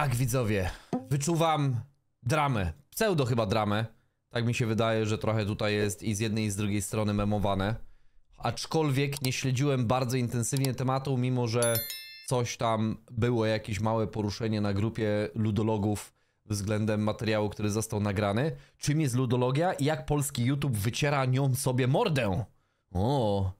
Tak, widzowie, wyczuwam dramę, pseudo chyba dramę. Tak mi się wydaje, że trochę tutaj jest i z jednej i z drugiej strony memowane. Aczkolwiek nie śledziłem bardzo intensywnie tematu, mimo że coś tam było, jakieś małe poruszenie na grupie ludologów względem materiału, który został nagrany. Czym jest ludologia i jak polski YouTube wyciera nią sobie mordę? O,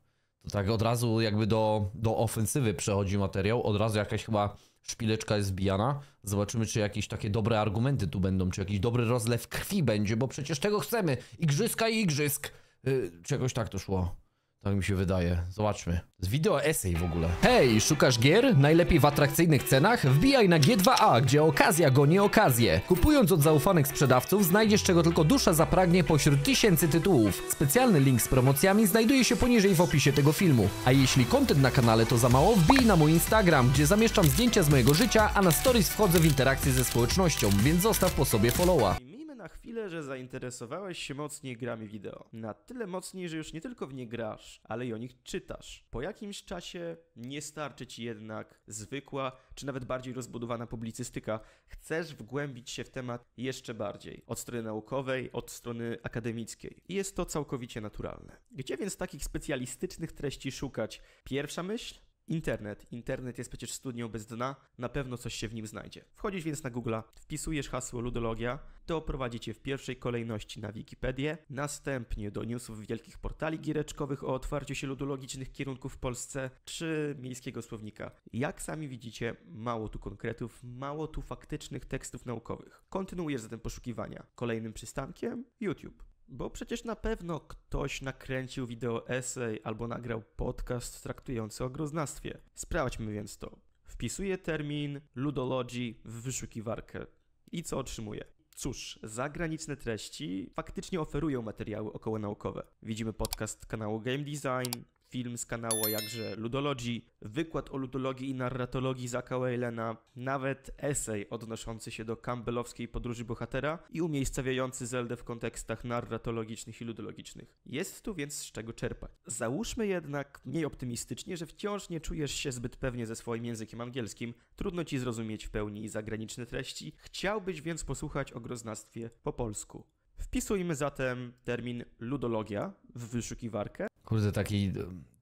to tak od razu jakby do, do ofensywy przechodzi materiał, od razu jakaś chyba szpileczka jest zbijana. Zobaczymy, czy jakieś takie dobre argumenty tu będą, czy jakiś dobry rozlew krwi będzie, bo przecież tego chcemy. Igrzyska i igrzysk. Yy, czy jakoś tak to szło? Tak mi się wydaje. Zobaczmy. Z jest wideo esej w ogóle. Hej, szukasz gier? Najlepiej w atrakcyjnych cenach? Wbijaj na G2A, gdzie okazja goni okazję. Kupując od zaufanych sprzedawców, znajdziesz czego tylko dusza zapragnie pośród tysięcy tytułów. Specjalny link z promocjami znajduje się poniżej w opisie tego filmu. A jeśli kontent na kanale to za mało, wbij na mój Instagram, gdzie zamieszczam zdjęcia z mojego życia, a na stories wchodzę w interakcję ze społecznością, więc zostaw po sobie followa na chwilę, że zainteresowałeś się mocniej grami wideo. Na tyle mocniej, że już nie tylko w nie grasz, ale i o nich czytasz. Po jakimś czasie nie starczy ci jednak zwykła, czy nawet bardziej rozbudowana publicystyka. Chcesz wgłębić się w temat jeszcze bardziej. Od strony naukowej, od strony akademickiej. I jest to całkowicie naturalne. Gdzie więc takich specjalistycznych treści szukać? Pierwsza myśl? Internet. Internet jest przecież studnią bez dna, na pewno coś się w nim znajdzie. Wchodzisz więc na Google, wpisujesz hasło ludologia, to prowadzi cię w pierwszej kolejności na Wikipedię, następnie do newsów wielkich portali giereczkowych o otwarciu się ludologicznych kierunków w Polsce, czy miejskiego słownika. Jak sami widzicie, mało tu konkretów, mało tu faktycznych tekstów naukowych. Kontynuujesz zatem poszukiwania. Kolejnym przystankiem YouTube. Bo przecież na pewno ktoś nakręcił wideo esej albo nagrał podcast traktujący o groznastwie. Sprawdźmy więc to. Wpisuję termin ludologii w wyszukiwarkę. I co otrzymuję? Cóż, zagraniczne treści faktycznie oferują materiały okołonaukowe. Widzimy podcast kanału Game Design, film z kanału jakże ludologii, wykład o ludologii i narratologii Zaka Whalena, nawet esej odnoszący się do campbellowskiej podróży bohatera i umiejscawiający Zeldę w kontekstach narratologicznych i ludologicznych. Jest tu więc z czego czerpać. Załóżmy jednak, mniej optymistycznie, że wciąż nie czujesz się zbyt pewnie ze swoim językiem angielskim, trudno ci zrozumieć w pełni zagraniczne treści, chciałbyś więc posłuchać o groznactwie po polsku. Wpisujmy zatem termin ludologia w wyszukiwarkę Kurde, taki e,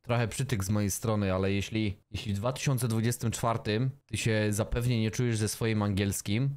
trochę przytyk z mojej strony, ale jeśli, jeśli w 2024 ty się zapewnie nie czujesz ze swoim angielskim,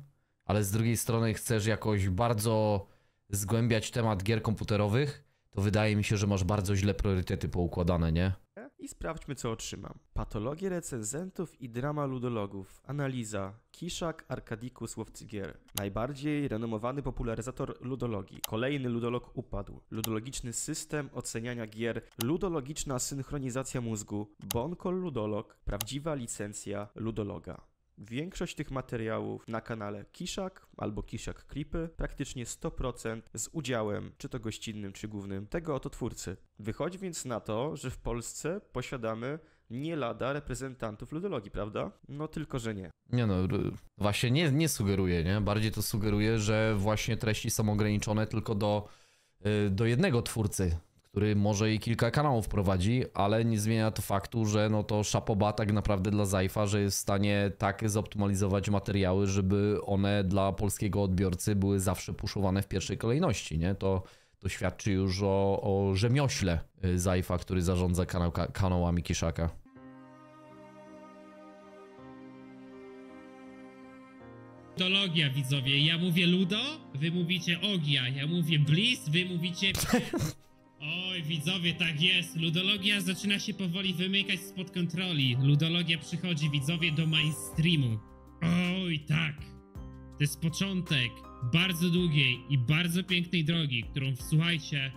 ale z drugiej strony chcesz jakoś bardzo zgłębiać temat gier komputerowych, to wydaje mi się, że masz bardzo źle priorytety poukładane, nie? i sprawdźmy, co otrzymam. Patologie recenzentów i drama ludologów. Analiza. Kiszak Arkadikus Łowcygier. Najbardziej renomowany popularyzator ludologii. Kolejny ludolog upadł. Ludologiczny system oceniania gier. Ludologiczna synchronizacja mózgu. Bonkol ludolog. Prawdziwa licencja ludologa. Większość tych materiałów na kanale Kiszak albo Kiszak Klipy, praktycznie 100% z udziałem, czy to gościnnym, czy głównym, tego oto twórcy. Wychodzi więc na to, że w Polsce posiadamy nie lada reprezentantów ludologii, prawda? No tylko, że nie. Nie no, właśnie nie, nie sugeruje, nie? Bardziej to sugeruje, że właśnie treści są ograniczone tylko do, y, do jednego twórcy który może i kilka kanałów prowadzi, ale nie zmienia to faktu, że no to szapoba tak naprawdę dla Zajfa, że jest w stanie tak zoptymalizować materiały, żeby one dla polskiego odbiorcy były zawsze puszowane w pierwszej kolejności, nie? To, to świadczy już o, o rzemiośle y, Zajfa, który zarządza kanał, kanałami Kiszaka. Mitologia, widzowie. Ja mówię Ludo, wy mówicie Ogia, ja mówię Bliss, wy mówicie... Oj, widzowie, tak jest. Ludologia zaczyna się powoli wymykać spod kontroli. Ludologia przychodzi, widzowie, do mainstreamu. Oj, tak. To jest początek bardzo długiej i bardzo pięknej drogi, którą, słuchajcie,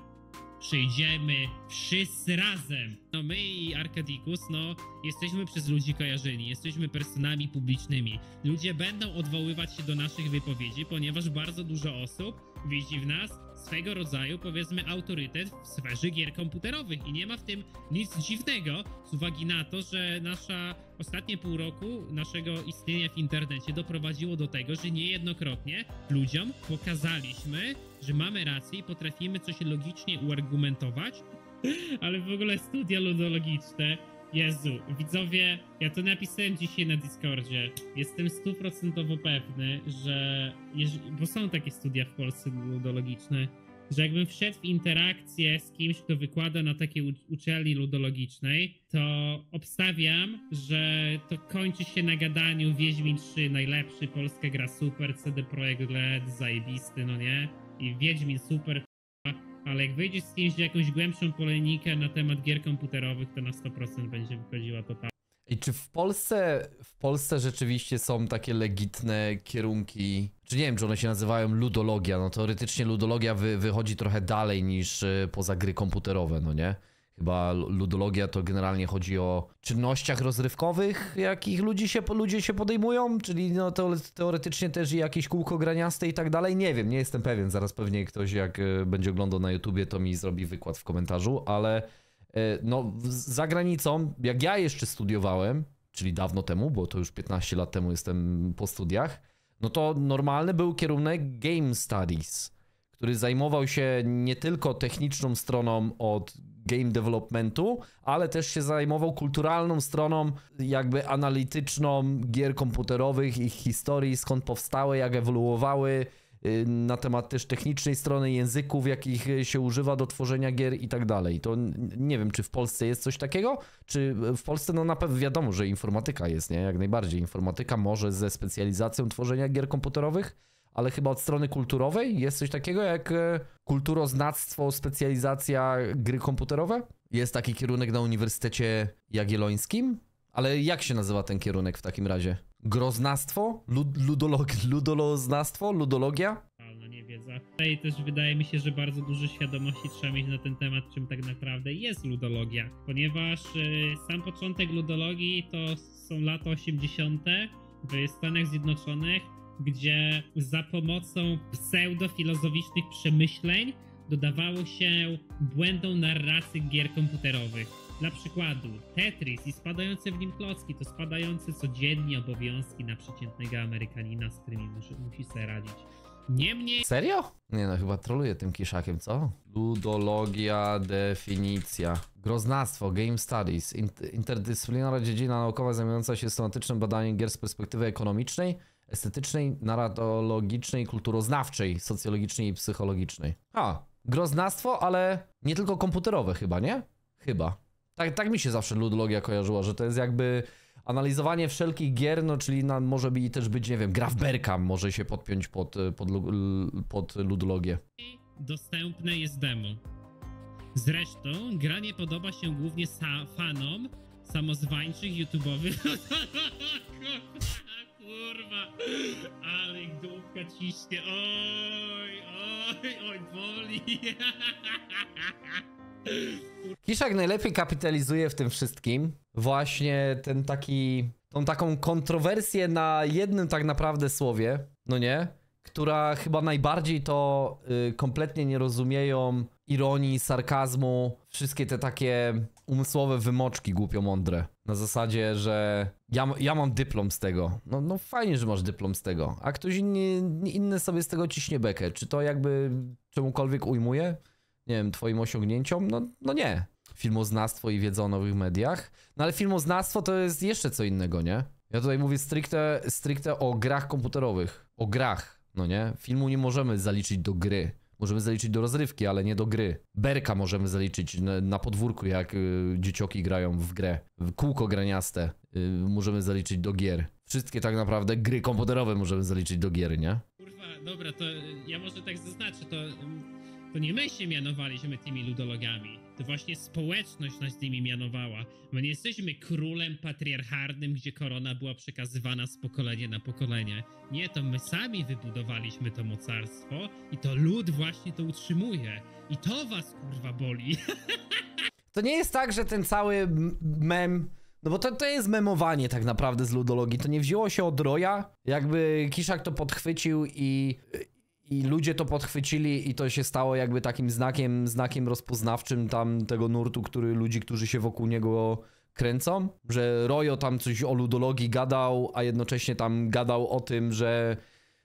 przejdziemy wszyscy razem. No my i Arkadikus, no jesteśmy przez ludzi kojarzeni, jesteśmy personami publicznymi. Ludzie będą odwoływać się do naszych wypowiedzi, ponieważ bardzo dużo osób widzi w nas swego rodzaju, powiedzmy, autorytet w sferze gier komputerowych i nie ma w tym nic dziwnego z uwagi na to, że nasza ostatnie pół roku naszego istnienia w internecie doprowadziło do tego, że niejednokrotnie ludziom pokazaliśmy, że mamy rację i potrafimy coś logicznie uargumentować, ale w ogóle studia ludologiczne Jezu, widzowie, ja to napisałem dzisiaj na Discordzie. Jestem stuprocentowo pewny, że. bo są takie studia w Polsce ludologiczne, że jakbym wszedł w interakcję z kimś, kto wykłada na takiej uczelni ludologicznej, to obstawiam, że to kończy się na gadaniu Wiedźmin 3, najlepszy, Polska gra super, CD Projekt LED, zajebisty, no nie? I Wiedźmin super ale jak wyjdziesz z kimś jakąś głębszą polemikę na temat gier komputerowych, to na 100% będzie wychodziła totalnie. I czy w Polsce, w Polsce rzeczywiście są takie legitne kierunki, czy nie wiem, czy one się nazywają ludologia, no teoretycznie ludologia wy, wychodzi trochę dalej niż y, poza gry komputerowe, no nie? Chyba ludologia to generalnie chodzi o czynnościach rozrywkowych, jakich ludzie się, ludzie się podejmują, czyli no teoretycznie też i jakieś kółko graniaste i tak dalej. Nie wiem, nie jestem pewien. Zaraz pewnie ktoś jak e, będzie oglądał na YouTubie, to mi zrobi wykład w komentarzu, ale e, no za granicą, jak ja jeszcze studiowałem, czyli dawno temu, bo to już 15 lat temu jestem po studiach, no to normalny był kierunek Game Studies, który zajmował się nie tylko techniczną stroną od game developmentu, ale też się zajmował kulturalną stroną, jakby analityczną gier komputerowych, ich historii, skąd powstały, jak ewoluowały, y, na temat też technicznej strony języków, jakich się używa do tworzenia gier i tak dalej. To nie wiem, czy w Polsce jest coś takiego, czy w Polsce no na pewno wiadomo, że informatyka jest, nie? Jak najbardziej informatyka może ze specjalizacją tworzenia gier komputerowych, ale chyba od strony kulturowej jest coś takiego jak e, kulturoznawstwo, specjalizacja gry komputerowe. Jest taki kierunek na Uniwersytecie Jagiellońskim, ale jak się nazywa ten kierunek w takim razie? Groznactwo? Lud ludolog ludoloznawstwo? Ludologia? No nie wiedza. Tutaj no też wydaje mi się, że bardzo dużo świadomości trzeba mieć na ten temat, czym tak naprawdę jest ludologia. Ponieważ e, sam początek ludologii to są lata 80. w Stanach Zjednoczonych gdzie za pomocą pseudofilozoficznych przemyśleń dodawało się błędom narracji gier komputerowych. Dla przykładu Tetris i spadające w nim klocki to spadające codziennie obowiązki na przeciętnego Amerykanina, z którymi musi, musi sobie radzić. Niemniej... Serio? Nie no, chyba troluję tym kiszakiem, co? Ludologia, definicja. Groznawstwo, game studies, interdyscyplinarna dziedzina naukowa zajmująca się systematycznym badaniem gier z perspektywy ekonomicznej, estetycznej, narodologicznej, kulturoznawczej, socjologicznej i psychologicznej. A, groznawstwo, ale nie tylko komputerowe chyba, nie? Chyba. Tak, tak mi się zawsze ludologia kojarzyła, że to jest jakby analizowanie wszelkich gier, no czyli na, może by też być, nie wiem, gra w berka może się podpiąć pod, y, pod, pod ludologię. Dostępne jest demo. Zresztą gra nie podoba się głównie sa fanom samozwańczych youtubowych. kurwa, ale ich dupka ciśnie, oj, oj, oj, boli. Kiszak najlepiej kapitalizuje w tym wszystkim właśnie ten taki, tą taką kontrowersję na jednym tak naprawdę słowie, no nie? Która chyba najbardziej to y, kompletnie nie rozumieją ironii, sarkazmu, wszystkie te takie umysłowe wymoczki głupio-mądre. Na zasadzie, że ja, ja mam dyplom z tego. No, no fajnie, że masz dyplom z tego, a ktoś inny, inny sobie z tego ciśnie bekę. Czy to jakby czemukolwiek ujmuje? Nie wiem, twoim osiągnięciom? No, no nie. Filmoznawstwo i wiedza o nowych mediach. No ale filmoznawstwo to jest jeszcze co innego, nie? Ja tutaj mówię stricte, stricte o grach komputerowych. O grach, no nie? Filmu nie możemy zaliczyć do gry możemy zaliczyć do rozrywki, ale nie do gry. Berka możemy zaliczyć na, podwórku, jak y, dzieciaki grają w grę. Kółko graniaste y, możemy zaliczyć do gier. Wszystkie tak naprawdę gry komputerowe możemy zaliczyć do gier, nie? Kurwa, dobra, to ja może tak zaznaczę, to, to nie my się mianowaliśmy tymi ludologami to właśnie społeczność nas nimi mianowała. My nie jesteśmy królem patriarchalnym, gdzie korona była przekazywana z pokolenia na pokolenie. Nie, to my sami wybudowaliśmy to mocarstwo i to lud właśnie to utrzymuje. I to was kurwa boli. To nie jest tak, że ten cały mem. No bo to, to jest memowanie tak naprawdę z ludologii. To nie wzięło się od Roya. Jakby Kiszak to podchwycił i, i ludzie to podchwycili i to się stało jakby takim znakiem, znakiem rozpoznawczym tam tego nurtu, który ludzi, którzy się wokół niego kręcą, że Royo tam coś o ludologii gadał, a jednocześnie tam gadał o tym, że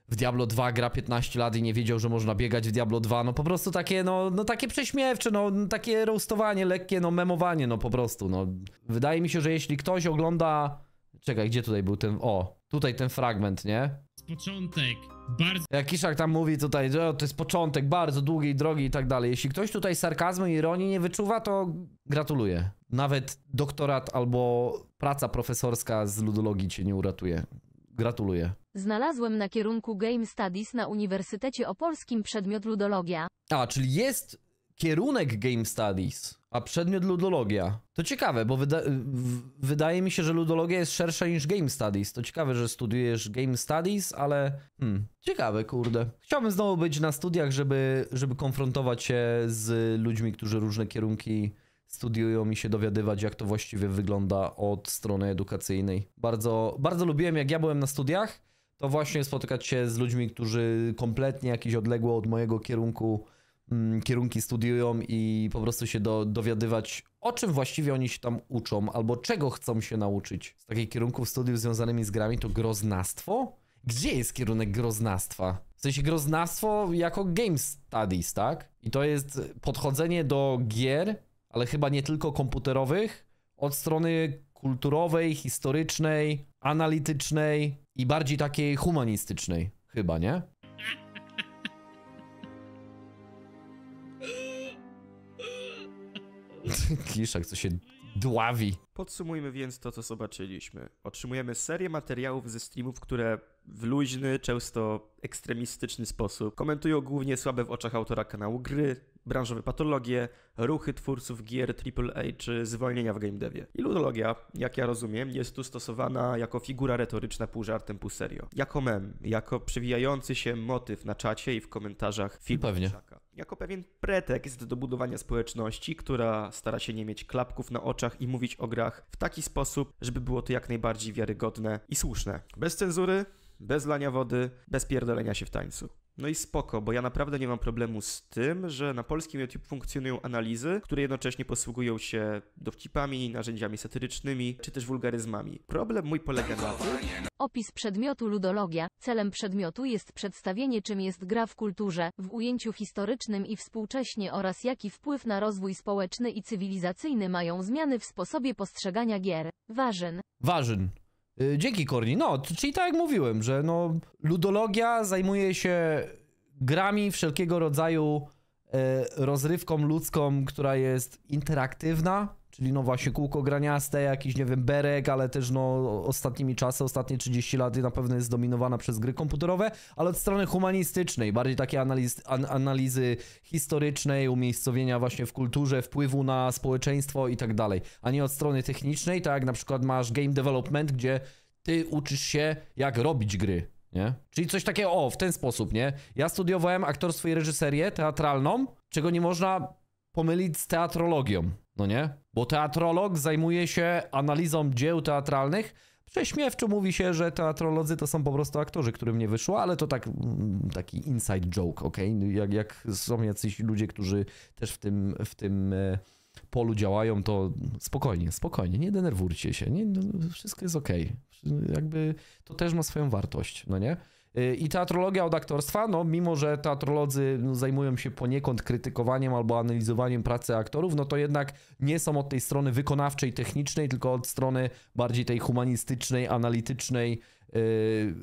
w Diablo 2 gra 15 lat i nie wiedział, że można biegać w Diablo 2. No po prostu takie, no, no takie prześmiewcze, no takie roastowanie lekkie, no memowanie, no po prostu, no. Wydaje mi się, że jeśli ktoś ogląda Czekaj, gdzie tutaj był ten... O, tutaj ten fragment, nie? Początek, bardzo... Jak Kiszak tam mówi tutaj, że to jest początek bardzo długiej drogi i tak dalej. Jeśli ktoś tutaj sarkazmu i ironii nie wyczuwa, to gratuluję. Nawet doktorat albo praca profesorska z ludologii cię nie uratuje. Gratuluję. Znalazłem na kierunku Game Studies na Uniwersytecie Opolskim przedmiot ludologia. A, czyli jest kierunek Game Studies, a przedmiot ludologia. To ciekawe, bo wyda wydaje mi się, że ludologia jest szersza niż Game Studies. To ciekawe, że studiujesz Game Studies, ale hmm, ciekawe, kurde. Chciałbym znowu być na studiach, żeby, żeby konfrontować się z ludźmi, którzy różne kierunki studiują i się dowiadywać, jak to właściwie wygląda od strony edukacyjnej. Bardzo, bardzo lubiłem, jak ja byłem na studiach, to właśnie spotykać się z ludźmi, którzy kompletnie jakiś odległo od mojego kierunku Mm, kierunki studiują i po prostu się do, dowiadywać, o czym właściwie oni się tam uczą, albo czego chcą się nauczyć. Z takich kierunków studiów związanymi z grami to groznastwo? Gdzie jest kierunek groznastwa? W sensie groznastwo jako game studies, tak? I to jest podchodzenie do gier, ale chyba nie tylko komputerowych, od strony kulturowej, historycznej, analitycznej i bardziej takiej humanistycznej, chyba, nie? Kiszak, co się dławi. Podsumujmy więc to, co zobaczyliśmy. Otrzymujemy serię materiałów ze streamów, które w luźny, często ekstremistyczny sposób komentują głównie słabe w oczach autora kanału gry, branżowe patologie, ruchy twórców gier AAA czy zwolnienia w game devie. Iludologia, jak ja rozumiem, jest tu stosowana jako figura retoryczna pół żartem, pół serio. Jako mem, jako przewijający się motyw na czacie i w komentarzach filmu. Pewnie jako pewien pretekst do budowania społeczności, która stara się nie mieć klapków na oczach i mówić o grach w taki sposób, żeby było to jak najbardziej wiarygodne i słuszne. Bez cenzury, bez lania wody, bez pierdolenia się w tańcu. No i spoko, bo ja naprawdę nie mam problemu z tym, że na polskim YouTube funkcjonują analizy, które jednocześnie posługują się dowcipami, narzędziami satyrycznymi, czy też wulgaryzmami. Problem mój polega na tym... Opis przedmiotu ludologia. Celem przedmiotu jest przedstawienie, czym jest gra w kulturze, w ujęciu historycznym i współcześnie oraz jaki wpływ na rozwój społeczny i cywilizacyjny mają zmiany w sposobie postrzegania gier. Warzyn. Warzyn. Y, dzięki Korni. No, czyli tak jak mówiłem, że no, ludologia zajmuje się grami wszelkiego rodzaju e, rozrywką ludzką, która jest interaktywna, Czyli no właśnie kółko graniaste, jakiś nie wiem berek, ale też no ostatnimi czasy, ostatnie 30 lat na pewno jest zdominowana przez gry komputerowe, ale od strony humanistycznej, bardziej takie analiz, an, analizy historycznej, umiejscowienia właśnie w kulturze, wpływu na społeczeństwo i tak dalej, a nie od strony technicznej, tak jak na przykład masz game development, gdzie ty uczysz się jak robić gry, nie? Czyli coś takiego, o, w ten sposób, nie? Ja studiowałem aktorstwo i reżyserię teatralną, czego nie można pomylić z teatrologią, no nie? Bo teatrolog zajmuje się analizą dzieł teatralnych. Prześmiewczo mówi się, że teatrolodzy to są po prostu aktorzy, którym nie wyszło, ale to tak, mm, taki inside joke, ok? No jak, jak są jacyś ludzie, którzy też w tym, w tym e, polu działają, to spokojnie, spokojnie, nie denerwujcie się, nie, no, wszystko jest ok. Jakby to też ma swoją wartość, no nie? Y, I teatrologia od aktorstwa, no mimo że teatrolodzy no, zajmują się poniekąd krytykowaniem albo analizowaniem pracy aktorów, no to jednak nie są od tej strony wykonawczej, technicznej, tylko od strony bardziej tej humanistycznej, analitycznej, y,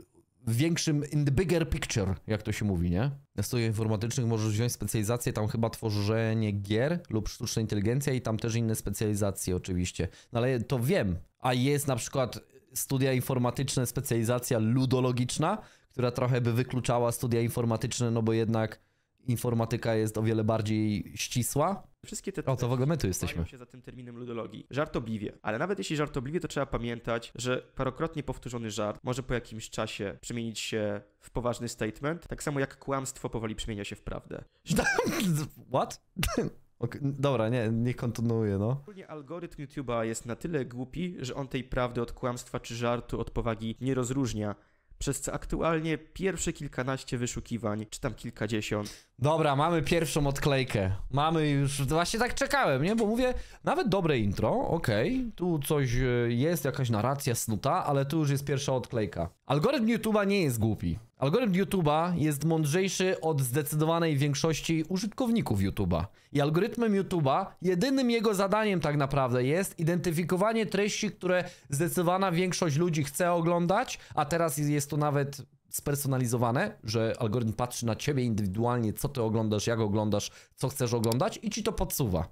w większym, in the bigger picture, jak to się mówi, nie? Na studiach informatycznych możesz wziąć specjalizację, tam chyba tworzenie gier lub sztuczna inteligencja i tam też inne specjalizacje oczywiście. No ale to wiem, a jest na przykład studia informatyczne, specjalizacja ludologiczna, która trochę by wykluczała studia informatyczne, no bo jednak informatyka jest o wiele bardziej ścisła. Wszystkie te o, to w ogóle my tu jesteśmy. się za tym terminem ludologii. Żartobliwie. Ale nawet jeśli żartobliwie, to trzeba pamiętać, że parokrotnie powtórzony żart może po jakimś czasie przemienić się w poważny statement, tak samo jak kłamstwo powoli przemienia się w prawdę. What? Okay, dobra, nie, nie kontynuuję, no. Ogólnie algorytm YouTube'a jest na tyle głupi, że on tej prawdy od kłamstwa czy żartu, od powagi nie rozróżnia przez co aktualnie pierwsze kilkanaście wyszukiwań, czy tam kilkadziesiąt. Dobra, mamy pierwszą odklejkę. Mamy już, właśnie tak czekałem, nie? Bo mówię, nawet dobre intro, okej, okay. tu coś e, jest, jakaś narracja snuta, ale tu już jest pierwsza odklejka. Algorytm YouTube'a nie jest głupi. Algorytm YouTube'a jest mądrzejszy od zdecydowanej większości użytkowników YouTube'a. I algorytmem YouTube'a jedynym jego zadaniem tak naprawdę jest identyfikowanie treści, które zdecydowana większość ludzi chce oglądać, a teraz jest to nawet spersonalizowane, że algorytm patrzy na ciebie indywidualnie, co ty oglądasz, jak oglądasz, co chcesz oglądać i ci to podsuwa.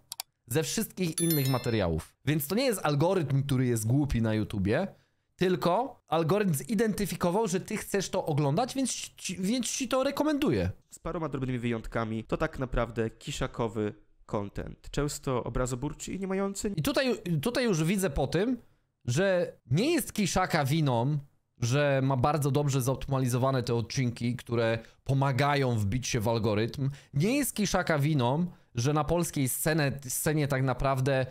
Ze wszystkich innych materiałów. Więc to nie jest algorytm, który jest głupi na YouTubie, tylko algorytm zidentyfikował, że ty chcesz to oglądać, więc ci, więc ci to rekomenduje. Z paroma drobnymi wyjątkami, to tak naprawdę kiszakowy content. Często obrazoburczy i nie mający. I tutaj, tutaj już widzę po tym, że nie jest kiszaka winą, że ma bardzo dobrze zoptymalizowane te odcinki, które pomagają wbić się w algorytm. Nie jest kiszaka winą, że na polskiej scenie, scenie tak naprawdę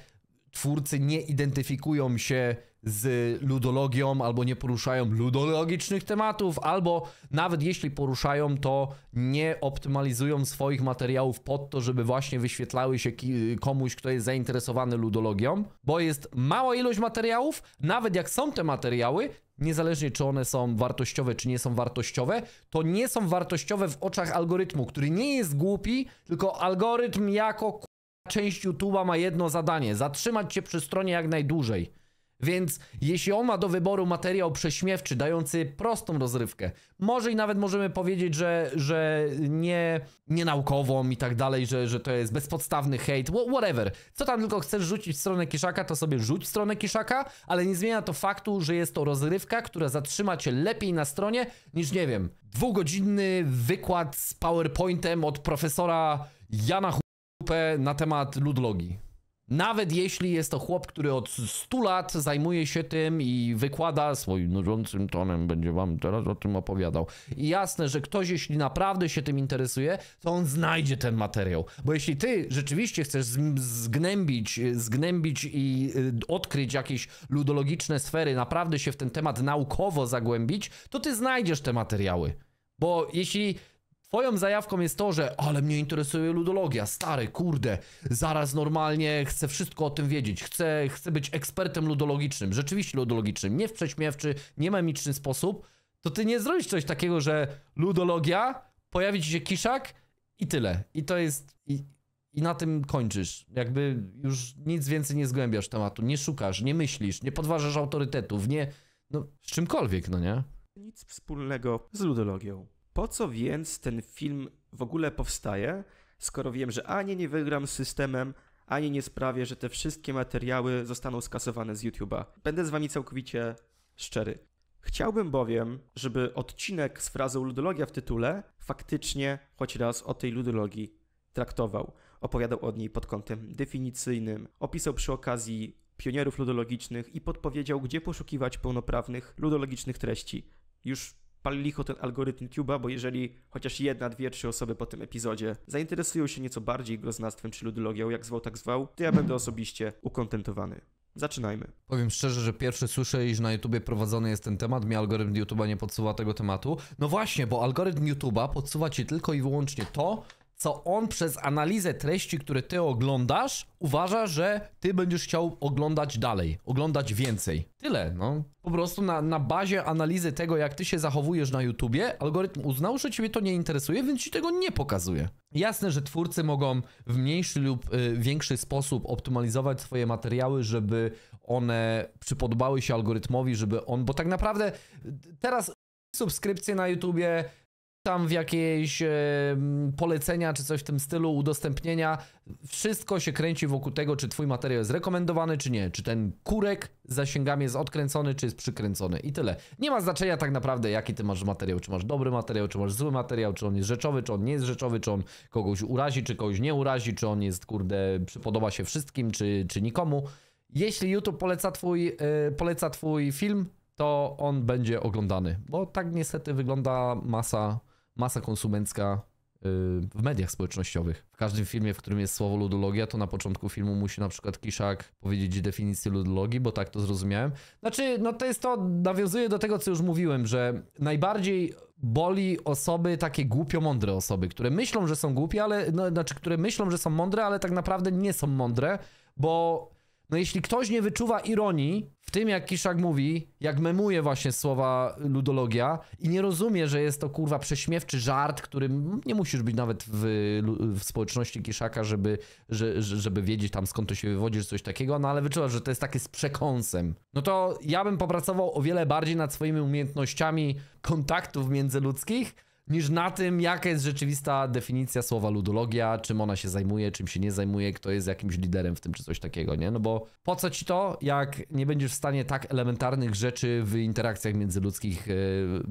twórcy nie identyfikują się z ludologią, albo nie poruszają ludologicznych tematów, albo nawet jeśli poruszają, to nie optymalizują swoich materiałów pod to, żeby właśnie wyświetlały się komuś, kto jest zainteresowany ludologią, bo jest mała ilość materiałów, nawet jak są te materiały, niezależnie czy one są wartościowe, czy nie są wartościowe, to nie są wartościowe w oczach algorytmu, który nie jest głupi, tylko algorytm jako część YouTube'a ma jedno zadanie: zatrzymać się przy stronie jak najdłużej. Więc jeśli on ma do wyboru materiał prześmiewczy, dający prostą rozrywkę, może i nawet możemy powiedzieć, że, że nie, nie naukową i tak dalej, że, że to jest bezpodstawny hejt, whatever. Co tam tylko chcesz rzucić w stronę kiszaka, to sobie rzuć w stronę kiszaka, ale nie zmienia to faktu, że jest to rozrywka, która zatrzyma cię lepiej na stronie niż, nie wiem, dwugodzinny wykład z PowerPointem od profesora Jana na temat ludologii. Nawet jeśli jest to chłop, który od 100 lat zajmuje się tym i wykłada swoim nużącym tonem, będzie wam teraz o tym opowiadał. I jasne, że ktoś, jeśli naprawdę się tym interesuje, to on znajdzie ten materiał. Bo jeśli ty rzeczywiście chcesz zgnębić, zgnębić i y, odkryć jakieś ludologiczne sfery, naprawdę się w ten temat naukowo zagłębić, to ty znajdziesz te materiały. Bo jeśli Twoją zajawką jest to, że ale mnie interesuje ludologia, stary, kurde, zaraz normalnie chcę wszystko o tym wiedzieć, chcę, chcę być ekspertem ludologicznym, rzeczywiście ludologicznym, nie w prześmiewczy, nie memiczny sposób, to ty nie zrobisz coś takiego, że ludologia, pojawi ci się kiszak i tyle. I to jest... I, i na tym kończysz. Jakby już nic więcej nie zgłębiasz tematu, nie szukasz, nie myślisz, nie podważasz autorytetów, nie... No, z czymkolwiek, no nie? Nic wspólnego z ludologią. Po co więc ten film w ogóle powstaje, skoro wiem, że ani nie wygram z systemem, ani nie sprawię, że te wszystkie materiały zostaną skasowane z YouTube'a. Będę z wami całkowicie szczery. Chciałbym bowiem, żeby odcinek z frazą ludologia w tytule faktycznie choć raz o tej ludologii traktował. Opowiadał o niej pod kątem definicyjnym, opisał przy okazji pionierów ludologicznych i podpowiedział, gdzie poszukiwać pełnoprawnych ludologicznych treści. Już pal licho ten algorytm YouTube'a, bo jeżeli chociaż jedna, dwie, trzy osoby po tym epizodzie zainteresują się nieco bardziej groznawstwem czy ludologią, jak zwał tak zwał, to ja będę osobiście ukontentowany. Zaczynajmy. Powiem szczerze, że pierwszy słyszę, iż na YouTubie prowadzony jest ten temat. Mi algorytm YouTube'a nie podsuwa tego tematu. No właśnie, bo algorytm YouTube'a podsuwa ci tylko i wyłącznie to, co on przez analizę treści, które ty oglądasz, uważa, że ty będziesz chciał oglądać dalej, oglądać więcej. Tyle, no. Po prostu na, na bazie analizy tego, jak ty się zachowujesz na YouTubie, algorytm uznał, że ciebie to nie interesuje, więc ci tego nie pokazuje. Jasne, że twórcy mogą w mniejszy lub y, większy sposób optymalizować swoje materiały, żeby one przypodobały się algorytmowi, żeby on, bo tak naprawdę y, teraz subskrypcje na YouTubie, tam w jakieś e, polecenia czy coś w tym stylu, udostępnienia. Wszystko się kręci wokół tego, czy twój materiał jest rekomendowany, czy nie. Czy ten kurek z zasięgami jest odkręcony, czy jest przykręcony i tyle. Nie ma znaczenia tak naprawdę, jaki ty masz materiał, czy masz dobry materiał, czy masz zły materiał, czy on jest rzeczowy, czy on nie jest rzeczowy, czy on kogoś urazi, czy kogoś nie urazi, czy on jest, kurde, przypodoba się wszystkim, czy, czy nikomu. Jeśli YouTube poleca twój, e, poleca twój film, to on będzie oglądany, bo tak niestety wygląda masa masa konsumencka y, w mediach społecznościowych. W każdym filmie, w którym jest słowo ludologia, to na początku filmu musi na przykład Kiszak powiedzieć definicję ludologii, bo tak to zrozumiałem. Znaczy, no to jest to, nawiązuje do tego, co już mówiłem, że najbardziej boli osoby, takie głupio mądre osoby, które myślą, że są głupie, ale, no, znaczy, które myślą, że są mądre, ale tak naprawdę nie są mądre, bo no jeśli ktoś nie wyczuwa ironii w tym, jak Kiszak mówi, jak memuje właśnie słowa ludologia i nie rozumie, że jest to kurwa prześmiewczy żart, którym nie musisz być nawet w, w społeczności Kiszaka, żeby, że, żeby wiedzieć tam skąd to się wywodzi, coś takiego, no ale wyczuwasz, że to jest takie z przekąsem. No to ja bym popracował o wiele bardziej nad swoimi umiejętnościami kontaktów międzyludzkich, niż na tym, jaka jest rzeczywista definicja słowa ludologia, czym ona się zajmuje, czym się nie zajmuje, kto jest jakimś liderem w tym, czy coś takiego, nie? No bo po co ci to, jak nie będziesz w stanie tak elementarnych rzeczy w interakcjach międzyludzkich yy,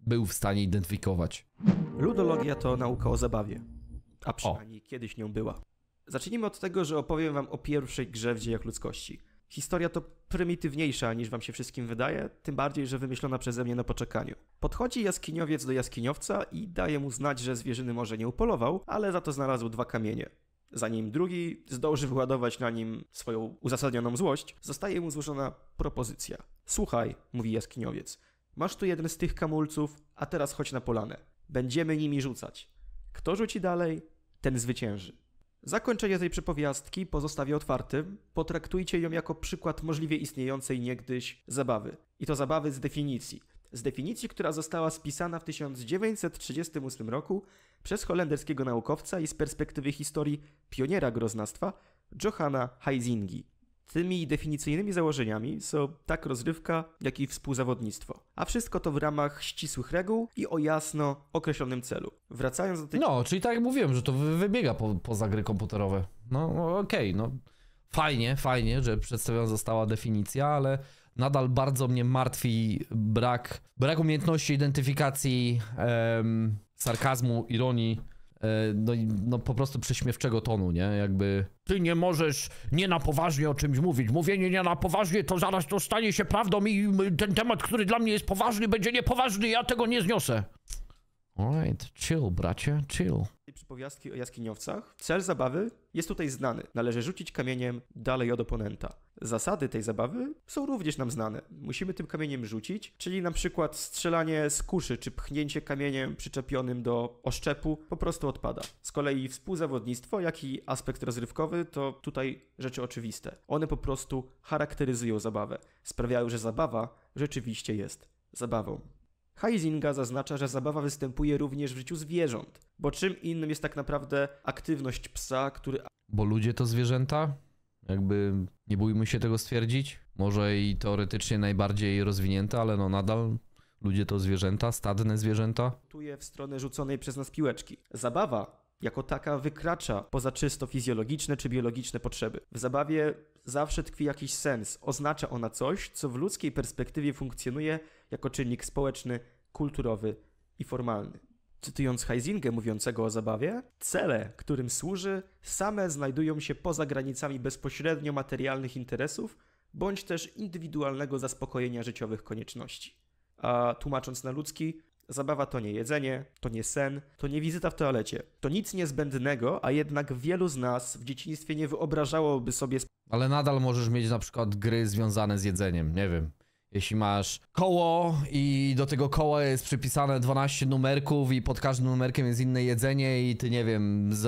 był w stanie identyfikować? Ludologia to nauka o zabawie, a przynajmniej o. kiedyś nią była. Zacznijmy od tego, że opowiem wam o pierwszej grze w dziejach ludzkości. Historia to prymitywniejsza niż wam się wszystkim wydaje, tym bardziej, że wymyślona przeze mnie na poczekaniu. Podchodzi jaskiniowiec do jaskiniowca i daje mu znać, że zwierzyny może nie upolował, ale za to znalazł dwa kamienie. Zanim drugi zdąży wyładować na nim swoją uzasadnioną złość, zostaje mu złożona propozycja. Słuchaj, mówi jaskiniowiec, masz tu jeden z tych kamulców, a teraz chodź na polanę. Będziemy nimi rzucać. Kto rzuci dalej, ten zwycięży. Zakończenie tej przepowiastki pozostawię otwartym. Potraktujcie ją jako przykład możliwie istniejącej niegdyś zabawy. I to zabawy z definicji. Z definicji, która została spisana w 1938 roku przez holenderskiego naukowca i z perspektywy historii pioniera groznawstwa Johanna Heisingi. Tymi definicyjnymi założeniami są tak rozrywka, jak i współzawodnictwo. A wszystko to w ramach ścisłych reguł i o jasno określonym celu. Wracając do tej... No, czyli tak jak mówiłem, że to wybiega po, poza gry komputerowe. No, no okej, okay, no fajnie, fajnie, że przedstawiona została definicja, ale nadal bardzo mnie martwi brak, brak umiejętności identyfikacji em, sarkazmu, ironii E, no, no po prostu prześmiewczego tonu, nie? Jakby ty nie możesz nie na poważnie o czymś mówić. Mówienie nie na poważnie to zaraz to stanie się prawdą i ten temat, który dla mnie jest poważny, będzie niepoważny. Ja tego nie zniosę. Alright, chill, bracie, chill. Przypowiastki o jaskiniowcach. Cel zabawy jest tutaj znany. Należy rzucić kamieniem dalej od oponenta. Zasady tej zabawy są również nam znane. Musimy tym kamieniem rzucić, czyli na przykład strzelanie z kuszy czy pchnięcie kamieniem przyczepionym do oszczepu po prostu odpada. Z kolei współzawodnictwo, jak i aspekt rozrywkowy to tutaj rzeczy oczywiste. One po prostu charakteryzują zabawę. Sprawiają, że zabawa rzeczywiście jest zabawą. Heisinga zaznacza, że zabawa występuje również w życiu zwierząt, bo czym innym jest tak naprawdę aktywność psa, który. Bo ludzie to zwierzęta? Jakby nie bójmy się tego stwierdzić. Może i teoretycznie najbardziej rozwinięte, ale no nadal ludzie to zwierzęta, stadne zwierzęta. Tuje w stronę rzuconej przez nas piłeczki. Zabawa jako taka wykracza poza czysto fizjologiczne czy biologiczne potrzeby. W zabawie zawsze tkwi jakiś sens, oznacza ona coś, co w ludzkiej perspektywie funkcjonuje jako czynnik społeczny, kulturowy i formalny. Cytując Heisingę mówiącego o zabawie, cele, którym służy, same znajdują się poza granicami bezpośrednio materialnych interesów bądź też indywidualnego zaspokojenia życiowych konieczności. A tłumacząc na ludzki, zabawa to nie jedzenie, to nie sen, to nie wizyta w toalecie. To nic niezbędnego, a jednak wielu z nas w dzieciństwie nie wyobrażałoby sobie. Ale nadal możesz mieć na przykład gry związane z jedzeniem, nie wiem. Jeśli masz koło i do tego koła jest przypisane 12 numerków i pod każdym numerkiem jest inne jedzenie i ty, nie wiem, z,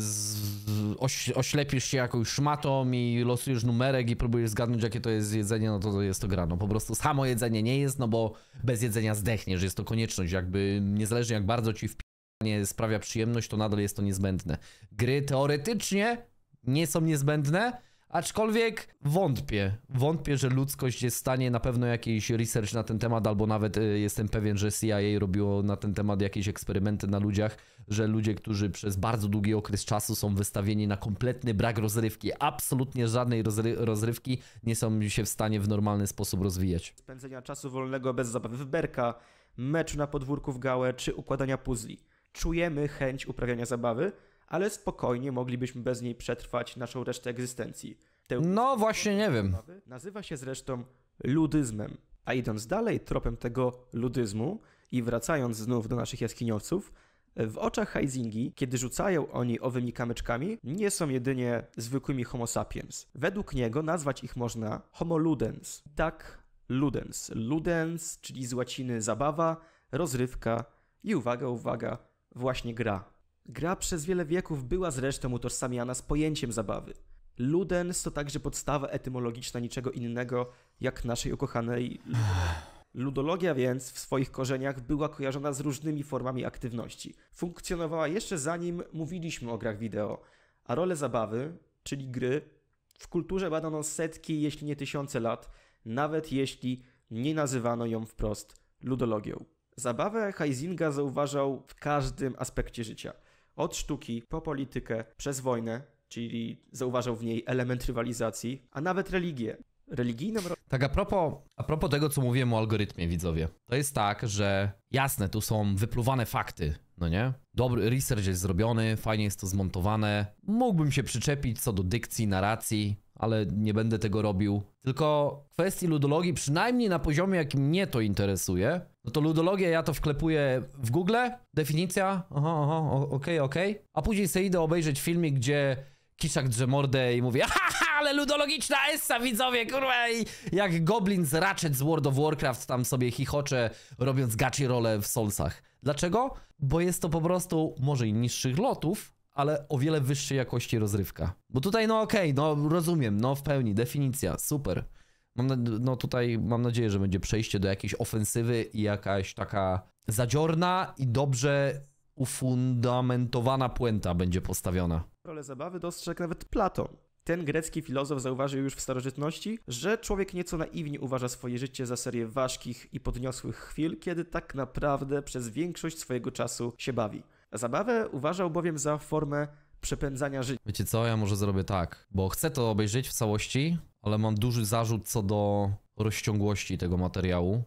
z, oś, oślepisz się jakąś szmatą i losujesz numerek i próbujesz zgadnąć, jakie to jest jedzenie, no to jest to grano po prostu samo jedzenie nie jest, no bo bez jedzenia zdechniesz, jest to konieczność. Jakby niezależnie jak bardzo ci wpijanie sprawia przyjemność, to nadal jest to niezbędne. Gry teoretycznie nie są niezbędne, Aczkolwiek wątpię, wątpię, że ludzkość jest w stanie na pewno jakiś research na ten temat, albo nawet y, jestem pewien, że CIA robiło na ten temat jakieś eksperymenty na ludziach, że ludzie, którzy przez bardzo długi okres czasu są wystawieni na kompletny brak rozrywki, absolutnie żadnej rozry rozrywki, nie są się w stanie w normalny sposób rozwijać. Spędzenia czasu wolnego bez zabawy w berka, meczu na podwórku w gałę czy układania puzli. Czujemy chęć uprawiania zabawy, ale spokojnie moglibyśmy bez niej przetrwać naszą resztę egzystencji. no właśnie, nie wiem. Nazywa się zresztą ludyzmem. A idąc dalej tropem tego ludyzmu i wracając znów do naszych jaskiniowców, w oczach Heisingi, kiedy rzucają oni owymi kamyczkami, nie są jedynie zwykłymi homo sapiens. Według niego nazwać ich można homo ludens. Tak, ludens. Ludens, czyli z łaciny zabawa, rozrywka i uwaga, uwaga, właśnie gra. Gra przez wiele wieków była zresztą utożsamiana z pojęciem zabawy. Ludens to także podstawa etymologiczna niczego innego jak naszej ukochanej. Ludologia więc w swoich korzeniach była kojarzona z różnymi formami aktywności. Funkcjonowała jeszcze zanim mówiliśmy o grach wideo, a rolę zabawy, czyli gry, w kulturze badano setki, jeśli nie tysiące lat, nawet jeśli nie nazywano ją wprost ludologią. Zabawę Heisinga zauważał w każdym aspekcie życia od sztuki po politykę przez wojnę, czyli zauważał w niej element rywalizacji, a nawet religię. Religijną. Tak, a propos, a propos tego, co mówiłem o algorytmie, widzowie. To jest tak, że jasne, tu są wypluwane fakty, no nie? Dobry research jest zrobiony, fajnie jest to zmontowane. Mógłbym się przyczepić co do dykcji, narracji, ale nie będę tego robił. Tylko kwestii ludologii, przynajmniej na poziomie, jakim mnie to interesuje, no to ludologię ja to wklepuję w Google, definicja, aha, aha, okej, okay, okej, okay. a później sobie idę obejrzeć filmik, gdzie kiszak drze mordę i "Ha ha, ale ludologiczna essa, widzowie, kurwa, i jak goblin z Ratchet z World of Warcraft tam sobie chichocze, robiąc gaci role w solsach. Dlaczego? Bo jest to po prostu może i niższych lotów, ale o wiele wyższej jakości rozrywka. Bo tutaj, no okej, okay, no rozumiem, no w pełni, definicja, super. Mam na, no tutaj mam nadzieję, że będzie przejście do jakiejś ofensywy i jakaś taka zadziorna i dobrze ufundamentowana puenta będzie postawiona. Rolę zabawy dostrzegł nawet Platon. Ten grecki filozof zauważył już w starożytności, że człowiek nieco naiwnie uważa swoje życie za serię ważkich i podniosłych chwil, kiedy tak naprawdę przez większość swojego czasu się bawi. Zabawę uważał bowiem za formę przepędzania życia. Wiecie co, ja może zrobię tak, bo chcę to obejrzeć w całości, ale mam duży zarzut co do rozciągłości tego materiału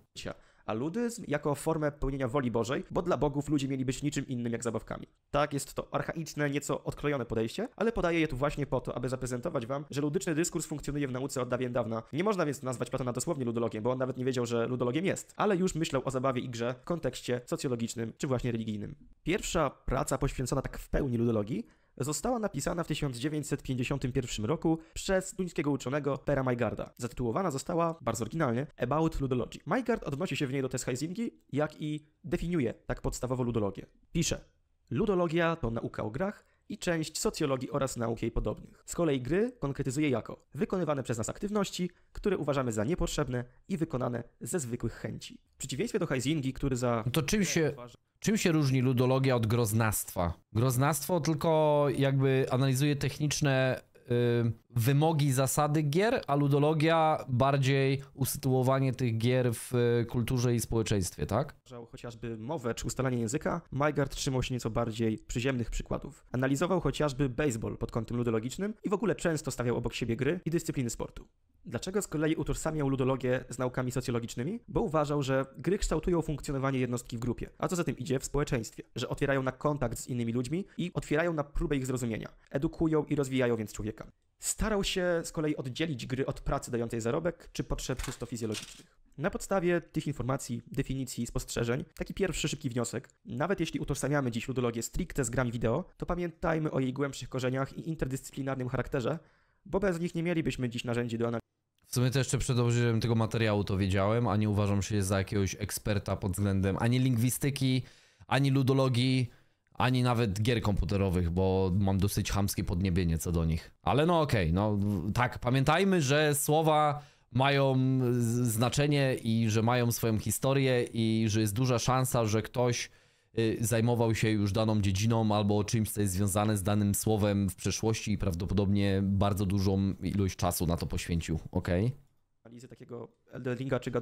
a ludyzm jako formę pełnienia woli Bożej, bo dla bogów ludzie mieli być niczym innym jak zabawkami. Tak, jest to archaiczne, nieco odklejone podejście, ale podaję je tu właśnie po to, aby zaprezentować wam, że ludyczny dyskurs funkcjonuje w nauce od dawien dawna. Nie można więc nazwać Platona dosłownie ludologiem, bo on nawet nie wiedział, że ludologiem jest, ale już myślał o zabawie i grze w kontekście socjologicznym czy właśnie religijnym. Pierwsza praca poświęcona tak w pełni ludologii została napisana w 1951 roku przez duńskiego uczonego Pera Majgarda. Zatytułowana została, bardzo oryginalnie, About Ludology. Majgard odnosi się w niej do Tessheisingi, jak i definiuje tak podstawowo ludologię. Pisze, ludologia to nauka o grach, i część socjologii oraz nauk jej podobnych. Z kolei gry konkretyzuje jako wykonywane przez nas aktywności, które uważamy za niepotrzebne i wykonane ze zwykłych chęci. W przeciwieństwie do Heisingi, który za... No to czym się... Uważa... Czym się różni ludologia od groznactwa? Groznactwo tylko jakby analizuje techniczne y, wymogi zasady gier, a ludologia bardziej usytuowanie tych gier w e, kulturze i społeczeństwie, tak? Chociażby mowę czy ustalanie języka, Maigard trzymał się nieco bardziej przyziemnych przykładów. Analizował chociażby baseball pod kątem ludologicznym i w ogóle często stawiał obok siebie gry i dyscypliny sportu. Dlaczego z kolei utożsamiał ludologię z naukami socjologicznymi? Bo uważał, że gry kształtują funkcjonowanie jednostki w grupie, a co za tym idzie w społeczeństwie, że otwierają na kontakt z innymi ludźmi i otwierają na próbę ich zrozumienia, edukują i rozwijają więc człowieka starał się z kolei oddzielić gry od pracy dającej zarobek czy potrzeb czysto fizjologicznych. Na podstawie tych informacji, definicji i spostrzeżeń, taki pierwszy szybki wniosek. Nawet jeśli utożsamiamy dziś ludologię stricte z grami wideo, to pamiętajmy o jej głębszych korzeniach i interdyscyplinarnym charakterze, bo bez nich nie mielibyśmy dziś narzędzi do analizy. W sumie to jeszcze przed obejrzeniem tego materiału to wiedziałem, a nie uważam się za jakiegoś eksperta pod względem ani lingwistyki, ani ludologii ani nawet gier komputerowych, bo mam dosyć hamskie podniebienie co do nich. Ale no okej, okay, no tak, pamiętajmy, że słowa mają znaczenie i że mają swoją historię i że jest duża szansa, że ktoś y, zajmował się już daną dziedziną albo czymś, co jest związane z danym słowem w przeszłości i prawdopodobnie bardzo dużą ilość czasu na to poświęcił, ok? Analizy takiego Elden czy God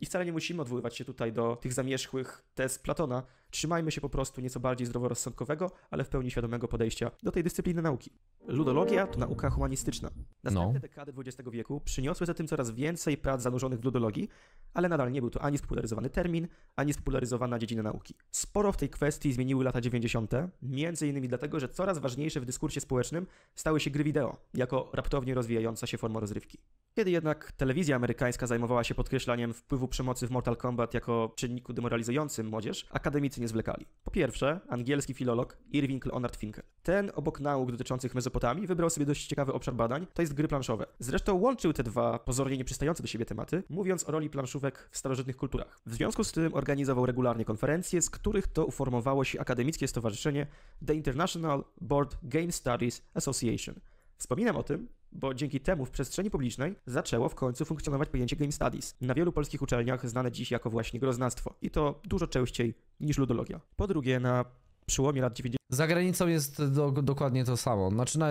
I wcale nie musimy odwoływać się tutaj do tych zamierzchłych tez Platona. Trzymajmy się po prostu nieco bardziej zdroworozsądkowego, ale w pełni świadomego podejścia do tej dyscypliny nauki. Ludologia to nauka humanistyczna. Następne no. dekady XX wieku przyniosły za tym coraz więcej prac zanurzonych w ludologii, ale nadal nie był to ani spopularyzowany termin, ani spopularyzowana dziedzina nauki. Sporo w tej kwestii zmieniły lata 90., między innymi dlatego, że coraz ważniejsze w dyskursie społecznym stały się gry wideo, jako raptownie rozwijająca się forma rozrywki. Kiedy jednak telewizja amerykańska zajmowała się podkreślaniem wpływu przemocy w Mortal Kombat jako czynniku demoralizującym młodzież, akademicy nie zwlekali. Po pierwsze, angielski filolog Irving Leonard Finkel. Ten obok nauk dotyczących Mezopotamii wybrał sobie dość ciekawy obszar badań, to jest gry planszowe. Zresztą łączył te dwa pozornie nieprzystające do siebie tematy, mówiąc o roli planszówek w starożytnych kulturach. W związku z tym organizował regularnie konferencje, z których to uformowało się akademickie stowarzyszenie The International Board Game Studies Association – Wspominam o tym, bo dzięki temu w przestrzeni publicznej zaczęło w końcu funkcjonować pojęcie Game Studies, na wielu polskich uczelniach znane dziś jako właśnie groznawstwo i to dużo częściej niż ludologia. Po drugie, na przyłomie lat 90. Za granicą jest do, dokładnie to samo. Znaczy, na,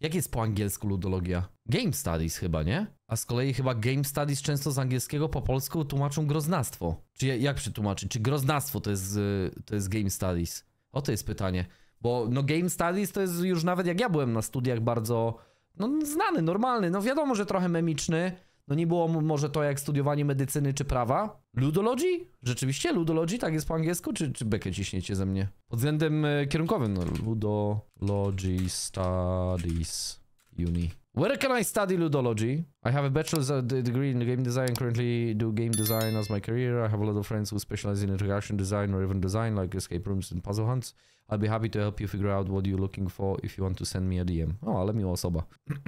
jak jest po angielsku ludologia? Game Studies chyba, nie? A z kolei chyba Game Studies często z angielskiego po polsku tłumaczą groznawstwo. Czy jak przetłumaczyć? Czy groznawstwo to jest, to jest Game Studies? O to jest pytanie. Bo no Game Studies to jest już nawet jak ja byłem na studiach bardzo no, znany, normalny, no wiadomo, że trochę memiczny. No nie było może to jak studiowanie medycyny czy prawa. Ludology? Rzeczywiście Ludology? tak jest po angielsku? Czy, czy bekę ciśniecie ze mnie? Pod względem e, kierunkowym, no ludology studies uni. Where can I study ludology? I have a bachelor's uh, degree in game design. Currently do game design as my career. I have a lot of friends who specialize in interaction design or even design like escape rooms and puzzle hunts. I'll be happy to help you figure out what you're looking for if you want to send me a DM. Oh, let me osoba.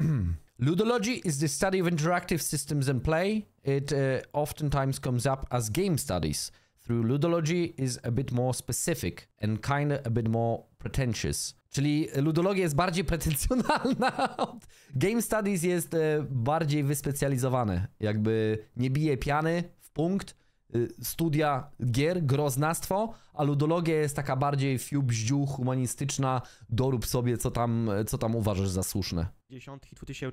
ludology is the study of interactive systems and play. It uh, oftentimes comes up as game studies. Through ludology is a bit more specific and kind of a bit more pretentious. Czyli ludologia jest bardziej pretensjonalna. Game Studies jest e, bardziej wyspecjalizowane, Jakby nie bije piany w punkt, Y, studia gier, groznactwo, a ludologia jest taka bardziej fiub, bździu, humanistyczna, dorób sobie, co tam, co tam uważasz za słuszne. W 10.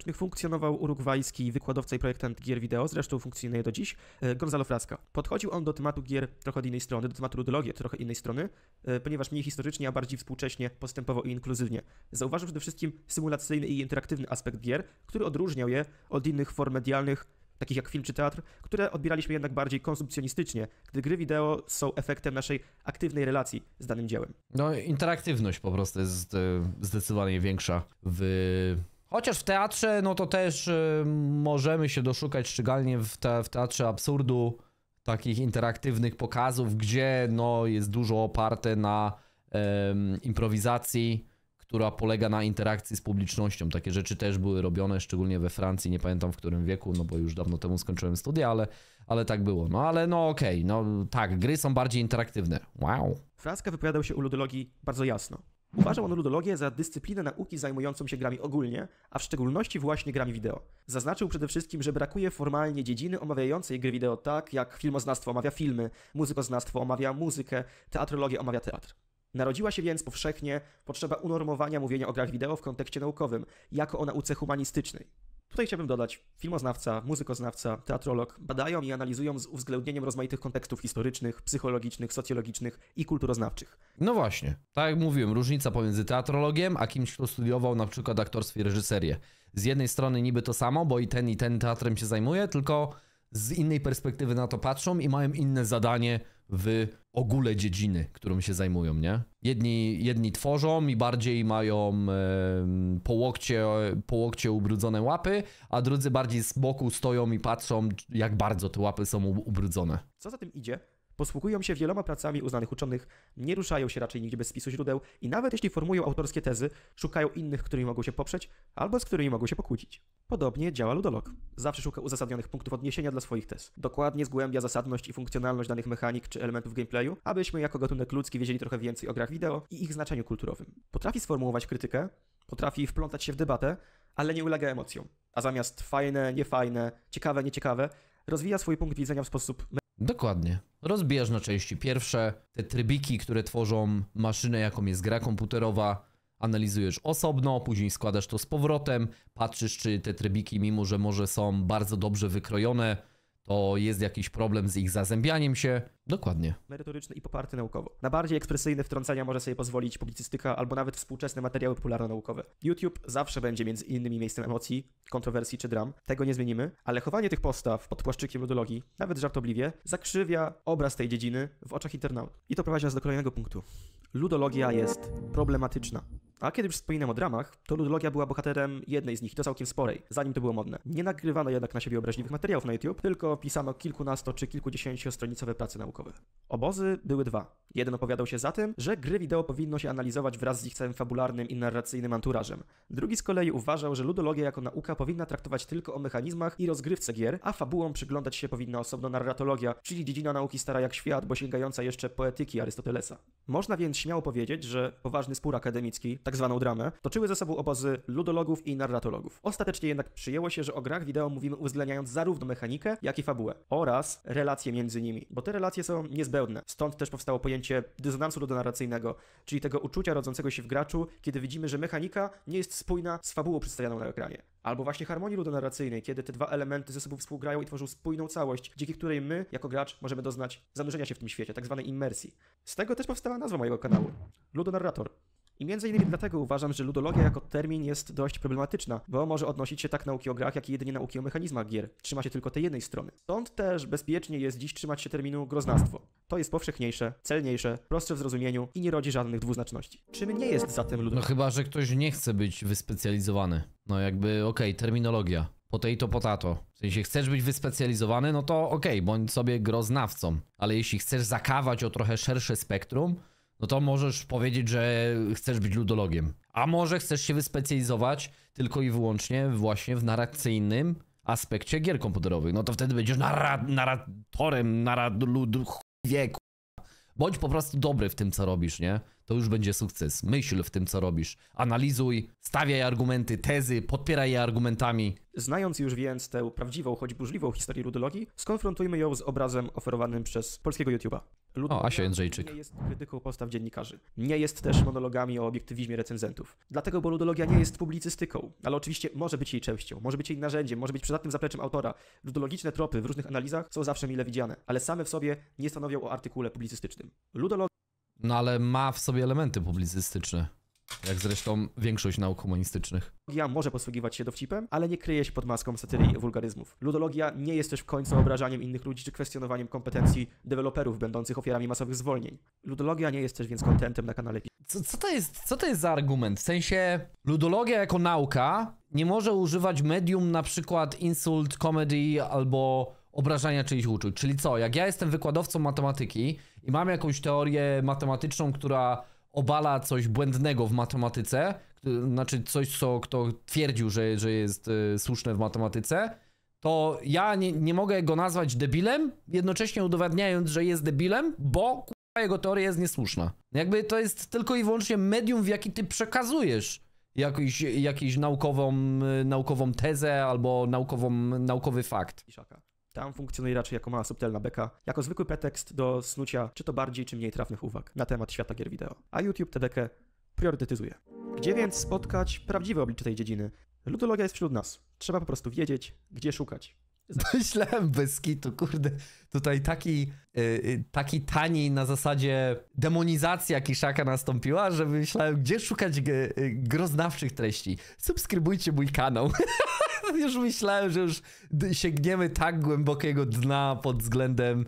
i funkcjonował urugwajski wykładowca i projektant gier wideo, zresztą funkcjonuje do dziś, y, Gonzalo Frasca. Podchodził on do tematu gier trochę od innej strony, do tematu ludologii trochę innej strony, y, ponieważ mniej historycznie, a bardziej współcześnie, postępowo i inkluzywnie. Zauważył przede wszystkim symulacyjny i interaktywny aspekt gier, który odróżniał je od innych form medialnych, takich jak film czy teatr, które odbieraliśmy jednak bardziej konsumpcjonistycznie, gdy gry wideo są efektem naszej aktywnej relacji z danym dziełem. No, interaktywność po prostu jest zdecydowanie większa w Chociaż w teatrze, no to też y, możemy się doszukać, szczególnie w, te, w teatrze absurdu, takich interaktywnych pokazów, gdzie no, jest dużo oparte na y, improwizacji, która polega na interakcji z publicznością. Takie rzeczy też były robione, szczególnie we Francji, nie pamiętam w którym wieku, no bo już dawno temu skończyłem studia, ale, ale tak było. No ale no okej, okay, no tak, gry są bardziej interaktywne. Wow. Fraska wypowiadał się u ludologii bardzo jasno. Uważał on ludologię za dyscyplinę nauki zajmującą się grami ogólnie, a w szczególności właśnie grami wideo. Zaznaczył przede wszystkim, że brakuje formalnie dziedziny omawiającej gry wideo tak, jak filmoznawstwo omawia filmy, muzykoznawstwo omawia muzykę, teatrologia omawia teatr. Narodziła się więc powszechnie potrzeba unormowania mówienia o grach wideo w kontekście naukowym, jako o nauce humanistycznej. Tutaj chciałbym dodać, filmoznawca, muzykoznawca, teatrolog badają i analizują z uwzględnieniem rozmaitych kontekstów historycznych, psychologicznych, socjologicznych i kulturoznawczych. No właśnie, tak jak mówiłem, różnica pomiędzy teatrologiem, a kimś, kto studiował na przykład aktorstwo i reżyserię. Z jednej strony niby to samo, bo i ten i ten teatrem się zajmuje, tylko z innej perspektywy na to patrzą i mają inne zadanie w ogóle dziedziny, którą się zajmują, nie? Jedni, jedni tworzą i bardziej mają e, po, łokcie, po łokcie ubrudzone łapy, a drudzy bardziej z boku stoją i patrzą, jak bardzo te łapy są ubrudzone. Co za tym idzie? Posługują się wieloma pracami uznanych uczonych, nie ruszają się raczej nigdzie bez spisu źródeł i nawet jeśli formują autorskie tezy, szukają innych, którymi mogą się poprzeć albo z którymi mogą się pokłócić. Podobnie działa ludolog. Zawsze szuka uzasadnionych punktów odniesienia dla swoich tez. Dokładnie zgłębia zasadność i funkcjonalność danych mechanik czy elementów gameplayu, abyśmy jako gatunek ludzki wiedzieli trochę więcej o grach wideo i ich znaczeniu kulturowym. Potrafi sformułować krytykę, potrafi wplątać się w debatę, ale nie ulega emocjom. A zamiast fajne, niefajne, ciekawe, nieciekawe, rozwija swój punkt widzenia w sposób Dokładnie. na części pierwsze, te trybiki, które tworzą maszynę, jaką jest gra komputerowa, analizujesz osobno, później składasz to z powrotem, patrzysz, czy te trybiki, mimo że może są bardzo dobrze wykrojone, to jest jakiś problem z ich zazębianiem się. Dokładnie. Merytoryczny i poparty naukowo. Na bardziej ekspresyjne wtrącenia może sobie pozwolić publicystyka albo nawet współczesne materiały popularno-naukowe. YouTube zawsze będzie między innymi miejscem emocji, kontrowersji czy dram. Tego nie zmienimy, ale chowanie tych postaw pod płaszczykiem ludologii, nawet żartobliwie, zakrzywia obraz tej dziedziny w oczach internautów. I to prowadzi nas do kolejnego punktu. Ludologia jest problematyczna. A kiedy już wspominam o dramach, to ludologia była bohaterem jednej z nich, to całkiem sporej, zanim to było modne. Nie nagrywano jednak na siebie obraźliwych materiałów na YouTube, tylko pisano kilkunasto czy kilkudziesięciostronicowe prace naukowe. Obozy były dwa. Jeden opowiadał się za tym, że gry wideo powinno się analizować wraz z ich całym fabularnym i narracyjnym anturażem. Drugi z kolei uważał, że ludologia jako nauka powinna traktować tylko o mechanizmach i rozgrywce gier, a fabułą przyglądać się powinna osobno narratologia, czyli dziedzina nauki stara jak świat, bo sięgająca jeszcze poetyki Arystotelesa. Można więc śmiało powiedzieć, że poważny spór akademicki, tak zwaną dramę, toczyły ze sobą obozy ludologów i narratologów. Ostatecznie jednak przyjęło się, że o grach wideo mówimy uwzględniając zarówno mechanikę, jak i fabułę oraz relacje między nimi, bo te relacje są niezbędne. Stąd też powstało pojęcie dysonansu ludonarracyjnego, czyli tego uczucia rodzącego się w graczu, kiedy widzimy, że mechanika nie jest spójna z fabułą przedstawianą na ekranie. Albo właśnie harmonii ludonarracyjnej, kiedy te dwa elementy ze sobą współgrają i tworzą spójną całość, dzięki której my, jako gracz, możemy doznać zanurzenia się w tym świecie, tak zwanej immersji. Z tego też powstała nazwa mojego kanału. Ludonarrator. I między innymi dlatego uważam, że ludologia jako termin jest dość problematyczna, bo może odnosić się tak nauki o grach, jak i jedynie nauki o mechanizmach gier. Trzyma się tylko tej jednej strony. Stąd też bezpiecznie jest dziś trzymać się terminu groznawstwo. To jest powszechniejsze, celniejsze, prostsze w zrozumieniu i nie rodzi żadnych dwuznaczności. Czym nie jest zatem ludologia? No chyba, że ktoś nie chce być wyspecjalizowany. No jakby, okej, okay, terminologia. to potato. W sensie, chcesz być wyspecjalizowany, no to okej, okay, bądź sobie groznawcą. Ale jeśli chcesz zakawać o trochę szersze spektrum, no to możesz powiedzieć, że chcesz być ludologiem. A może chcesz się wyspecjalizować tylko i wyłącznie właśnie w narracyjnym aspekcie gier komputerowych. No to wtedy będziesz narra narad narradlud... Wieku. Bądź po prostu dobry w tym, co robisz, nie? to już będzie sukces. Myśl w tym, co robisz. Analizuj, stawiaj argumenty, tezy, podpieraj je argumentami. Znając już więc tę prawdziwą, choć burzliwą historię ludologii, skonfrontujmy ją z obrazem oferowanym przez polskiego YouTube'a. Ludologia o, Asia Jędrzejczyk. nie jest krytyką postaw dziennikarzy. Nie jest też monologami o obiektywizmie recenzentów. Dlatego, bo ludologia nie jest publicystyką, ale oczywiście może być jej częścią, może być jej narzędziem, może być przydatnym zapleczem autora. Ludologiczne tropy w różnych analizach są zawsze mile widziane, ale same w sobie nie stanowią o artykule publicystycznym. Ludologia no ale ma w sobie elementy publicystyczne. Jak zresztą większość nauk humanistycznych. Ludologia może posługiwać się dowcipem, ale nie kryje się pod maską satyry i wulgaryzmów. Ludologia nie jest też w końcu obrażaniem innych ludzi czy kwestionowaniem kompetencji deweloperów będących ofiarami masowych zwolnień. Ludologia nie jest też więc kontentem na kanale. Co, co, to jest, co to jest za argument? W sensie, ludologia jako nauka nie może używać medium na przykład insult, comedy albo obrażania czyichś uczuć. Czyli co, jak ja jestem wykładowcą matematyki i mam jakąś teorię matematyczną, która obala coś błędnego w matematyce, znaczy coś, co kto twierdził, że, że jest y, słuszne w matematyce, to ja nie, nie mogę go nazwać debilem, jednocześnie udowadniając, że jest debilem, bo jego teoria jest niesłuszna. Jakby to jest tylko i wyłącznie medium, w jaki ty przekazujesz jakąś, jakąś naukową, e, naukową tezę albo naukową, naukowy fakt. Tam funkcjonuje raczej jako mała subtelna beka, jako zwykły pretekst do snucia czy to bardziej czy mniej trafnych uwag na temat świata gier wideo. A YouTube tę bekę priorytetyzuje. Gdzie więc spotkać prawdziwe oblicze tej dziedziny? Ludologia jest wśród nas. Trzeba po prostu wiedzieć, gdzie szukać. Myślałem bez kitu, kurde tutaj taki, y, y, taki tani na zasadzie demonizacja Kiszaka nastąpiła, że myślałem, gdzie szukać y, groznawczych treści. Subskrybujcie mój kanał. już myślałem, że już sięgniemy tak głębokiego dna pod względem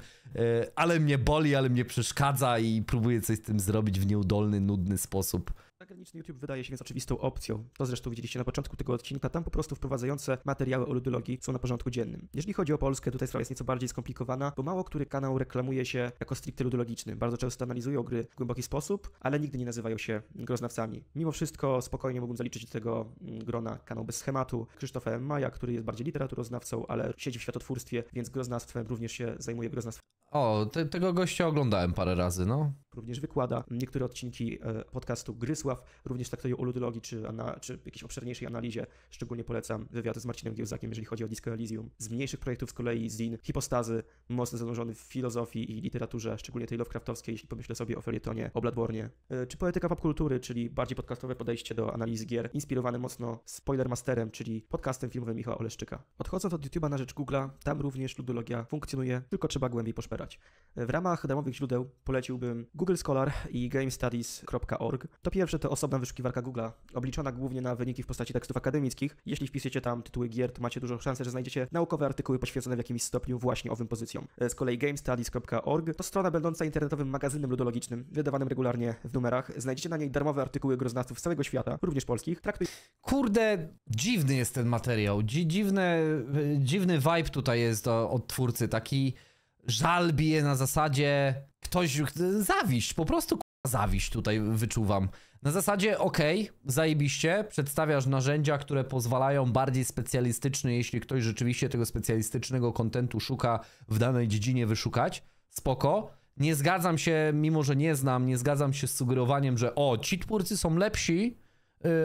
ale mnie boli, ale mnie przeszkadza i próbuję coś z tym zrobić w nieudolny, nudny sposób. Zagraniczny YouTube wydaje się więc oczywistą opcją. To zresztą widzieliście na początku tego odcinka. Tam po prostu wprowadzające materiały o ludologii są na porządku dziennym. Jeżeli chodzi o Polskę, tutaj sprawa jest nieco bardziej skomplikowana bo mało który kanał reklamuje się jako stricte ludologiczny. Bardzo często analizują gry w głęboki sposób, ale nigdy nie nazywają się groznawcami. Mimo wszystko spokojnie mógłbym zaliczyć do tego grona kanał bez schematu Krzysztofa M. Maja, który jest bardziej literaturoznawcą, ale siedzi w światotwórstwie, więc groznawstwem również się zajmuje groznawstwem. O, te, tego gościa oglądałem parę razy, no również wykłada niektóre odcinki e, podcastu Grysław, również traktuje o ludologii czy, czy jakiejś obszerniejszej analizie. Szczególnie polecam wywiad z Marcinem Giełzakiem, jeżeli chodzi o Disco Elysium. Z mniejszych projektów z kolei Zin, Hipostazy, mocno zanurzony w filozofii i literaturze, szczególnie tej Lovecraftowskiej, jeśli pomyślę sobie o felietonie, o Bladbornie. E, czy Poetyka Popkultury, czyli bardziej podcastowe podejście do analizy gier, inspirowane mocno Spoilermasterem, czyli podcastem filmowym Michała Oleszczyka. Odchodząc od YouTube'a na rzecz Google'a, tam również ludologia funkcjonuje, tylko trzeba głębiej poszperać. E, w ramach darmowych źródeł poleciłbym Google Scholar i GameStudies.org. To pierwsze to osobna wyszukiwarka Google, obliczona głównie na wyniki w postaci tekstów akademickich. Jeśli wpisujecie tam tytuły gier, to macie dużą szansę, że znajdziecie naukowe artykuły poświęcone w jakimś stopniu właśnie owym pozycjom. E, z kolei GameStudies.org to strona będąca internetowym magazynem ludologicznym, wydawanym regularnie w numerach. Znajdziecie na niej darmowe artykuły groznawców z całego świata, również polskich. Traktuj... Kurde, dziwny jest ten materiał. Dzi dziwne, e, dziwny vibe tutaj jest od twórcy, taki żal bije na zasadzie ktoś, zawiść, po prostu zawiść tutaj wyczuwam. Na zasadzie, okej, okay, zajebiście, przedstawiasz narzędzia, które pozwalają bardziej specjalistyczny, jeśli ktoś rzeczywiście tego specjalistycznego kontentu szuka w danej dziedzinie wyszukać, spoko. Nie zgadzam się, mimo że nie znam, nie zgadzam się z sugerowaniem, że o, ci twórcy są lepsi,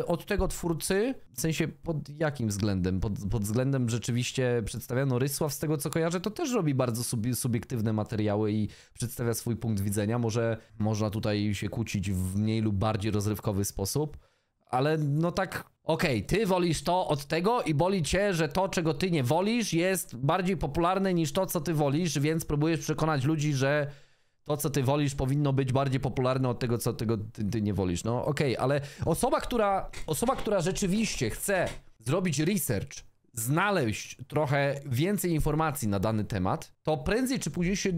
Y, od tego twórcy, w sensie pod jakim względem? Pod, pod względem rzeczywiście przedstawiano Rysław, z tego co kojarzę, to też robi bardzo sub, subiektywne materiały i przedstawia swój punkt widzenia. Może można tutaj się kłócić w mniej lub bardziej rozrywkowy sposób, ale no tak okej, okay, ty wolisz to od tego i boli cię, że to, czego ty nie wolisz, jest bardziej popularne niż to, co ty wolisz, więc próbujesz przekonać ludzi, że to, co ty wolisz, powinno być bardziej popularne od tego, co tego ty, ty nie wolisz. No okej, okay, ale osoba która, osoba, która rzeczywiście chce zrobić research, znaleźć trochę więcej informacji na dany temat, to prędzej czy później się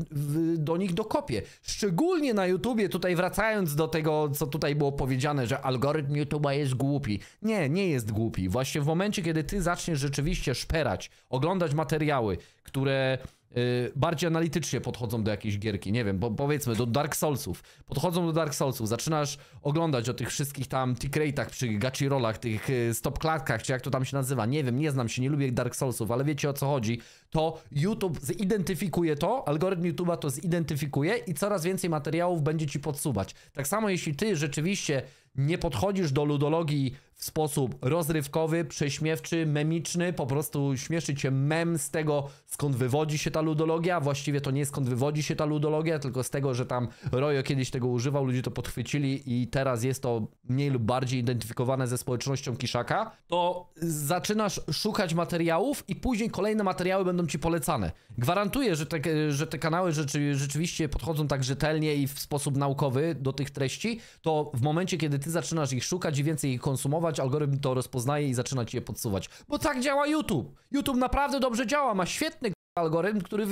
do nich dokopie. Szczególnie na YouTubie, tutaj wracając do tego, co tutaj było powiedziane, że algorytm YouTube'a jest głupi. Nie, nie jest głupi. Właśnie w momencie, kiedy ty zaczniesz rzeczywiście szperać, oglądać materiały, które Y, bardziej analitycznie podchodzą do jakiejś gierki, nie wiem, bo powiedzmy do Dark Soulsów, podchodzą do Dark Soulsów, zaczynasz oglądać o tych wszystkich tam tick przy gaci rolach, tych y, stop klatkach, czy jak to tam się nazywa, nie wiem, nie znam się, nie lubię Dark Soulsów, ale wiecie o co chodzi, to YouTube zidentyfikuje to, algorytm YouTube'a to zidentyfikuje i coraz więcej materiałów będzie ci podsuwać. Tak samo jeśli ty rzeczywiście nie podchodzisz do ludologii w sposób rozrywkowy, prześmiewczy, memiczny, po prostu śmieszy się mem z tego, skąd wywodzi się ta ludologia. Właściwie to nie skąd wywodzi się ta ludologia, tylko z tego, że tam Rojo kiedyś tego używał, ludzie to podchwycili i teraz jest to mniej lub bardziej identyfikowane ze społecznością Kiszaka. To zaczynasz szukać materiałów i później kolejne materiały będą ci polecane. Gwarantuję, że te, że te kanały rzeczy, rzeczywiście podchodzą tak rzetelnie i w sposób naukowy do tych treści, to w momencie, kiedy ty zaczynasz ich szukać i więcej ich konsumować, filtrować, algorytm to rozpoznaje i zaczyna ci je podsuwać. Bo tak działa YouTube. YouTube naprawdę dobrze działa, ma świetny algorytm, który w,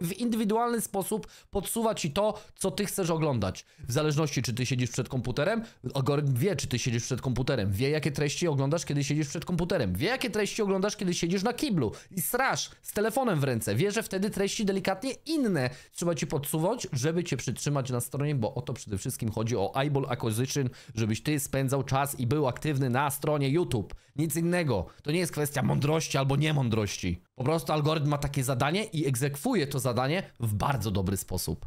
w, indywidualny sposób podsuwa ci to, co ty chcesz oglądać. W zależności, czy ty siedzisz przed komputerem, algorytm wie, czy ty siedzisz przed komputerem, wie, jakie treści oglądasz, kiedy siedzisz przed komputerem, wie, jakie treści oglądasz, kiedy siedzisz na kiblu i strasz z telefonem w ręce. Wie, że wtedy treści delikatnie inne trzeba ci podsuwać, żeby cię przytrzymać na stronie, bo o to przede wszystkim chodzi o eyeball acquisition, żebyś ty spędzał czas i był aktywny na stronie YouTube. Nic innego. To nie jest kwestia mądrości albo niemądrości. Po prostu algorytm ma takie zadanie i egzekwuje to zadanie w bardzo dobry sposób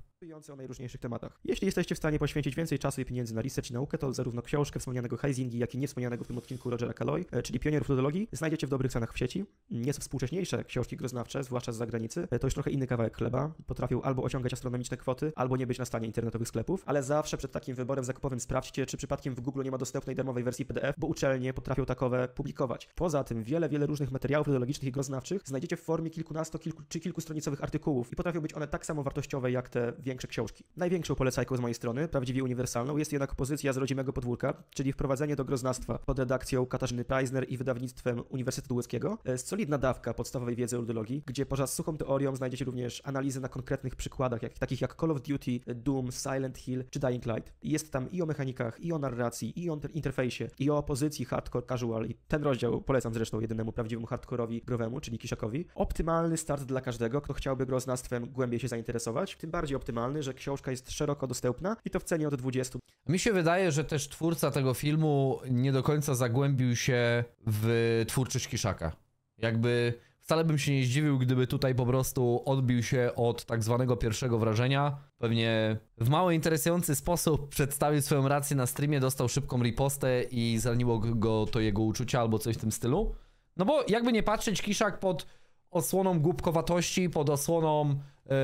o najróżniejszych tematach. Jeśli jesteście w stanie poświęcić więcej czasu i pieniędzy na research i naukę, to zarówno książkę wspomnianego Heisingi, jak i niewspomnianego w tym odcinku Rogera Calloy, e, czyli pionierów ludologii, znajdziecie w dobrych cenach w sieci. Nieco współcześniejsze książki groznawcze, zwłaszcza z zagranicy, e, to już trochę inny kawałek chleba. Potrafią albo osiągać astronomiczne kwoty, albo nie być na stanie internetowych sklepów, ale zawsze przed takim wyborem zakupowym sprawdźcie, czy przypadkiem w Google nie ma dostępnej darmowej wersji PDF, bo uczelnie potrafią takowe publikować. Poza tym wiele, wiele różnych materiałów ludologicznych i groznawczych znajdziecie w formie kilkunasto kilku, czy kilkustronicowych artykułów i potrafią być one tak samo wartościowe jak te większe książki. Największą polecajką z mojej strony, prawdziwie uniwersalną, jest jednak pozycja z rodzimego podwórka, czyli wprowadzenie do groznawstwa pod redakcją Katarzyny Preisner i wydawnictwem Uniwersytetu Łódzkiego. Solidna dawka podstawowej wiedzy ludologii, gdzie poza suchą teorią znajdziecie również analizy na konkretnych przykładach, jak, takich jak Call of Duty, Doom, Silent Hill czy Dying Light. Jest tam i o mechanikach, i o narracji, i o interfejsie, i o opozycji hardcore casual. I ten rozdział polecam zresztą jedynemu prawdziwemu hardcoreowi growemu, czyli Kiszakowi. Optymalny start dla każdego, kto chciałby groznawstwem głębiej się zainteresować, tym bardziej optymalny że książka jest szeroko dostępna i to w cenie od 20. Mi się wydaje, że też twórca tego filmu nie do końca zagłębił się w twórczość Kiszaka. Jakby wcale bym się nie zdziwił, gdyby tutaj po prostu odbił się od tak zwanego pierwszego wrażenia. Pewnie w mało interesujący sposób przedstawił swoją rację na streamie, dostał szybką ripostę i zraniło go to jego uczucia albo coś w tym stylu. No bo jakby nie patrzeć, Kiszak pod osłoną głupkowatości, pod osłoną E,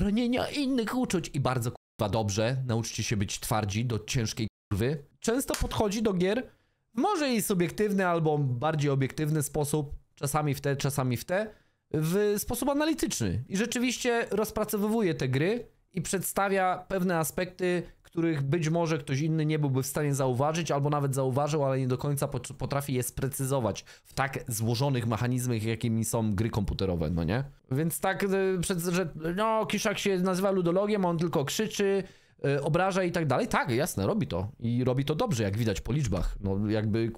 ranienia innych uczuć i bardzo kurwa dobrze, nauczcie się być twardzi do ciężkiej kurwy. Często podchodzi do gier może i subiektywny albo bardziej obiektywny sposób, czasami w te, czasami w te, w sposób analityczny. I rzeczywiście rozpracowywuje te gry i przedstawia pewne aspekty, których być może ktoś inny nie byłby w stanie zauważyć, albo nawet zauważył, ale nie do końca potrafi je sprecyzować w tak złożonych mechanizmach, jakimi są gry komputerowe, no nie? Więc tak, e, że no, Kiszak się nazywa ludologiem, on tylko krzyczy, e, obraża i tak dalej. Tak, jasne, robi to. I robi to dobrze, jak widać po liczbach. No jakby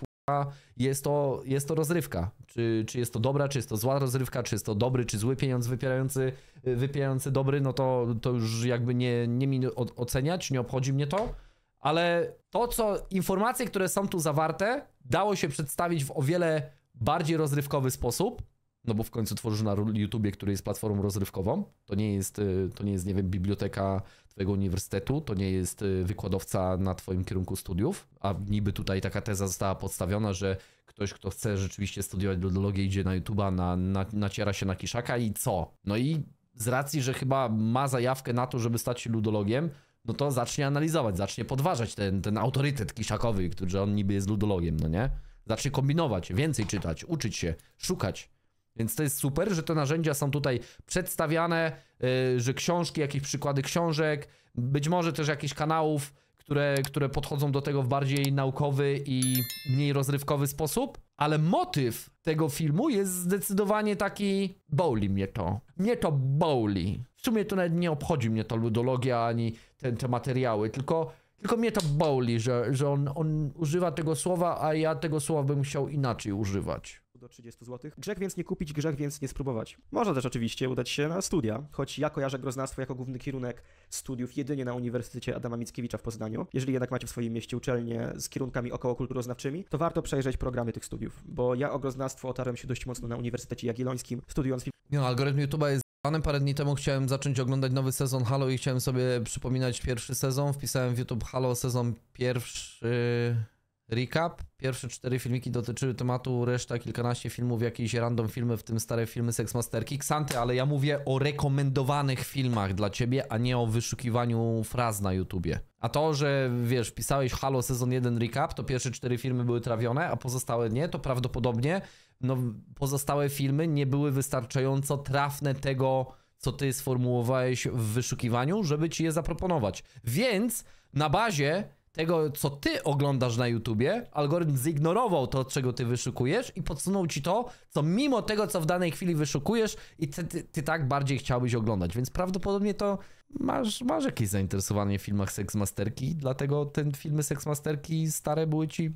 jest to, jest to rozrywka. Czy, czy jest to dobra, czy jest to zła rozrywka, czy jest to dobry, czy zły pieniądz wypierający, wypierający dobry, no to, to już jakby nie, nie mi oceniać, nie obchodzi mnie to. Ale to, co informacje, które są tu zawarte, dało się przedstawić w o wiele bardziej rozrywkowy sposób no bo w końcu tworzysz na YouTubie, który jest platformą rozrywkową. To nie jest, y, to nie jest, nie wiem, biblioteka twojego uniwersytetu, to nie jest y, wykładowca na twoim kierunku studiów, a niby tutaj taka teza została podstawiona, że ktoś, kto chce rzeczywiście studiować ludologię, idzie na YouTuba, na, na, naciera się na kiszaka i co? No i z racji, że chyba ma zajawkę na to, żeby stać się ludologiem, no to zacznie analizować, zacznie podważać ten, ten autorytet kiszakowy, który, że on niby jest ludologiem, no nie? Zacznie kombinować, więcej czytać, uczyć się, szukać. Więc to jest super, że te narzędzia są tutaj przedstawiane, y, że książki, jakieś przykłady książek, być może też jakichś kanałów, które, które podchodzą do tego w bardziej naukowy i mniej rozrywkowy sposób. Ale motyw tego filmu jest zdecydowanie taki... Boli mnie to. Mnie to boli. W sumie to nawet nie obchodzi mnie ta ludologia ani te, te materiały, tylko... Tylko mnie to boli, że, że on, on używa tego słowa, a ja tego słowa bym chciał inaczej używać do 30 zł. Grzech więc nie kupić, grzech więc nie spróbować. Można też oczywiście udać się na studia, choć ja kojarzę groznawstwo jako główny kierunek studiów jedynie na Uniwersytecie Adama Mickiewicza w Poznaniu. Jeżeli jednak macie w swoim mieście uczelnie z kierunkami okołokulturoznawczymi, to warto przejrzeć programy tych studiów, bo ja o groznawstwo otarłem się dość mocno na Uniwersytecie Jagiellońskim, studiując... No, algorytm YouTube'a jest Panem parę dni temu chciałem zacząć oglądać nowy sezon Halo i chciałem sobie przypominać pierwszy sezon. Wpisałem w YouTube Halo sezon pierwszy. Recap. Pierwsze cztery filmiki dotyczyły tematu, reszta kilkanaście filmów, jakieś random filmy, w tym stare filmy masterki, Ksanty, ale ja mówię o rekomendowanych filmach dla ciebie, a nie o wyszukiwaniu fraz na YouTubie. A to, że wiesz, pisałeś Halo sezon 1 recap, to pierwsze cztery filmy były trawione, a pozostałe nie, to prawdopodobnie no, pozostałe filmy nie były wystarczająco trafne tego, co ty sformułowałeś w wyszukiwaniu, żeby ci je zaproponować. Więc na bazie tego, co ty oglądasz na YouTubie, algorytm zignorował to, czego ty wyszukujesz i podsunął ci to, co mimo tego, co w danej chwili wyszukujesz i ty, ty, ty tak bardziej chciałbyś oglądać, więc prawdopodobnie to masz, masz jakieś zainteresowanie w filmach Seksmasterki, dlatego te filmy Seksmasterki stare były ci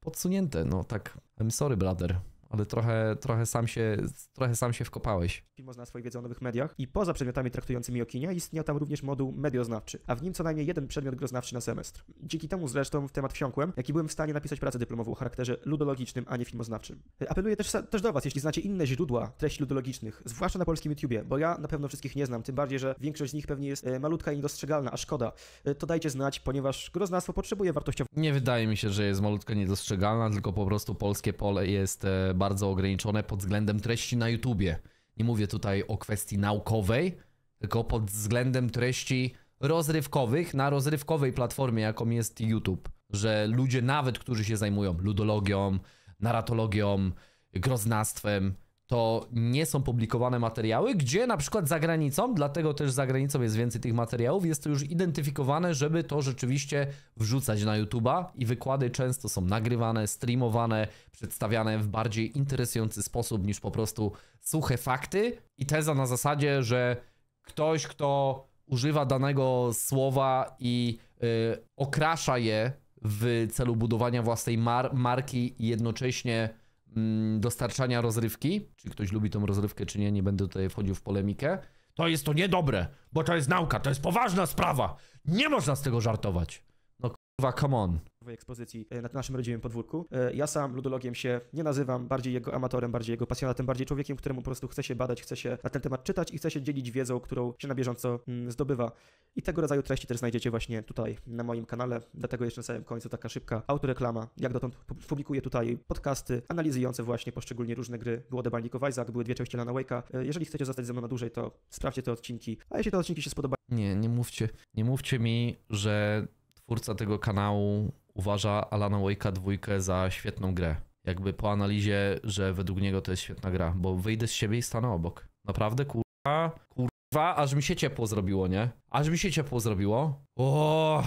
podsunięte, no tak, I'm sorry brother ale trochę, trochę, sam się, trochę sam się wkopałeś. Filmozna swojej wiedzy o nowych mediach i poza przedmiotami traktującymi o kinie istniał tam również moduł medioznawczy, a w nim co najmniej jeden przedmiot groznawczy na semestr. Dzięki temu zresztą w temat wsiąkłem, jaki byłem w stanie napisać pracę dyplomową o charakterze ludologicznym, a nie filmoznawczym. E, apeluję też, też do Was, jeśli znacie inne źródła treści ludologicznych, zwłaszcza na polskim YouTubie, bo ja na pewno wszystkich nie znam, tym bardziej, że większość z nich pewnie jest e, malutka i niedostrzegalna, a szkoda. E, to dajcie znać, ponieważ groznawstwo potrzebuje wartościowych... Nie wydaje mi się, że jest malutka i niedostrzegalna, tylko po prostu polskie pole jest bardzo ograniczone pod względem treści na YouTubie. Nie mówię tutaj o kwestii naukowej, tylko pod względem treści rozrywkowych na rozrywkowej platformie, jaką jest YouTube. Że ludzie nawet, którzy się zajmują ludologią, narratologią, groznastwem, to nie są publikowane materiały, gdzie na przykład za granicą, dlatego też za granicą jest więcej tych materiałów, jest to już identyfikowane, żeby to rzeczywiście wrzucać na YouTube'a i wykłady często są nagrywane, streamowane, przedstawiane w bardziej interesujący sposób niż po prostu suche fakty i teza na zasadzie, że ktoś, kto używa danego słowa i yy, okrasza je w celu budowania własnej mar marki i jednocześnie Mm, dostarczania rozrywki, czy ktoś lubi tą rozrywkę, czy nie, nie będę tutaj wchodził w polemikę. To jest to niedobre, bo to jest nauka, to jest poważna sprawa. Nie można z tego żartować. No kurwa, come on ekspozycji e, na naszym rodzimym podwórku. E, ja sam ludologiem się nie nazywam, bardziej jego amatorem, bardziej jego pasjonatem, bardziej człowiekiem, któremu po prostu chce się badać, chce się na ten temat czytać i chce się dzielić wiedzą, którą się na bieżąco mm, zdobywa. I tego rodzaju treści też znajdziecie właśnie tutaj na moim kanale, dlatego jeszcze na samym końcu taka szybka autoreklama. Jak dotąd publikuję tutaj podcasty analizujące właśnie poszczególnie różne gry. Było The Binding of Isaac, były dwie części Lana Wake'a. E, jeżeli chcecie zostać ze mną na dłużej, to sprawdźcie te odcinki. A jeśli te odcinki się spodobają... Nie, nie mówcie, nie mówcie mi, że twórca tego kanału uważa Alana Wake'a dwójkę za świetną grę. Jakby po analizie, że według niego to jest świetna gra, bo wyjdę z siebie i stanę obok. Naprawdę kurwa, kurwa, aż mi się ciepło zrobiło, nie? Aż mi się ciepło zrobiło. O,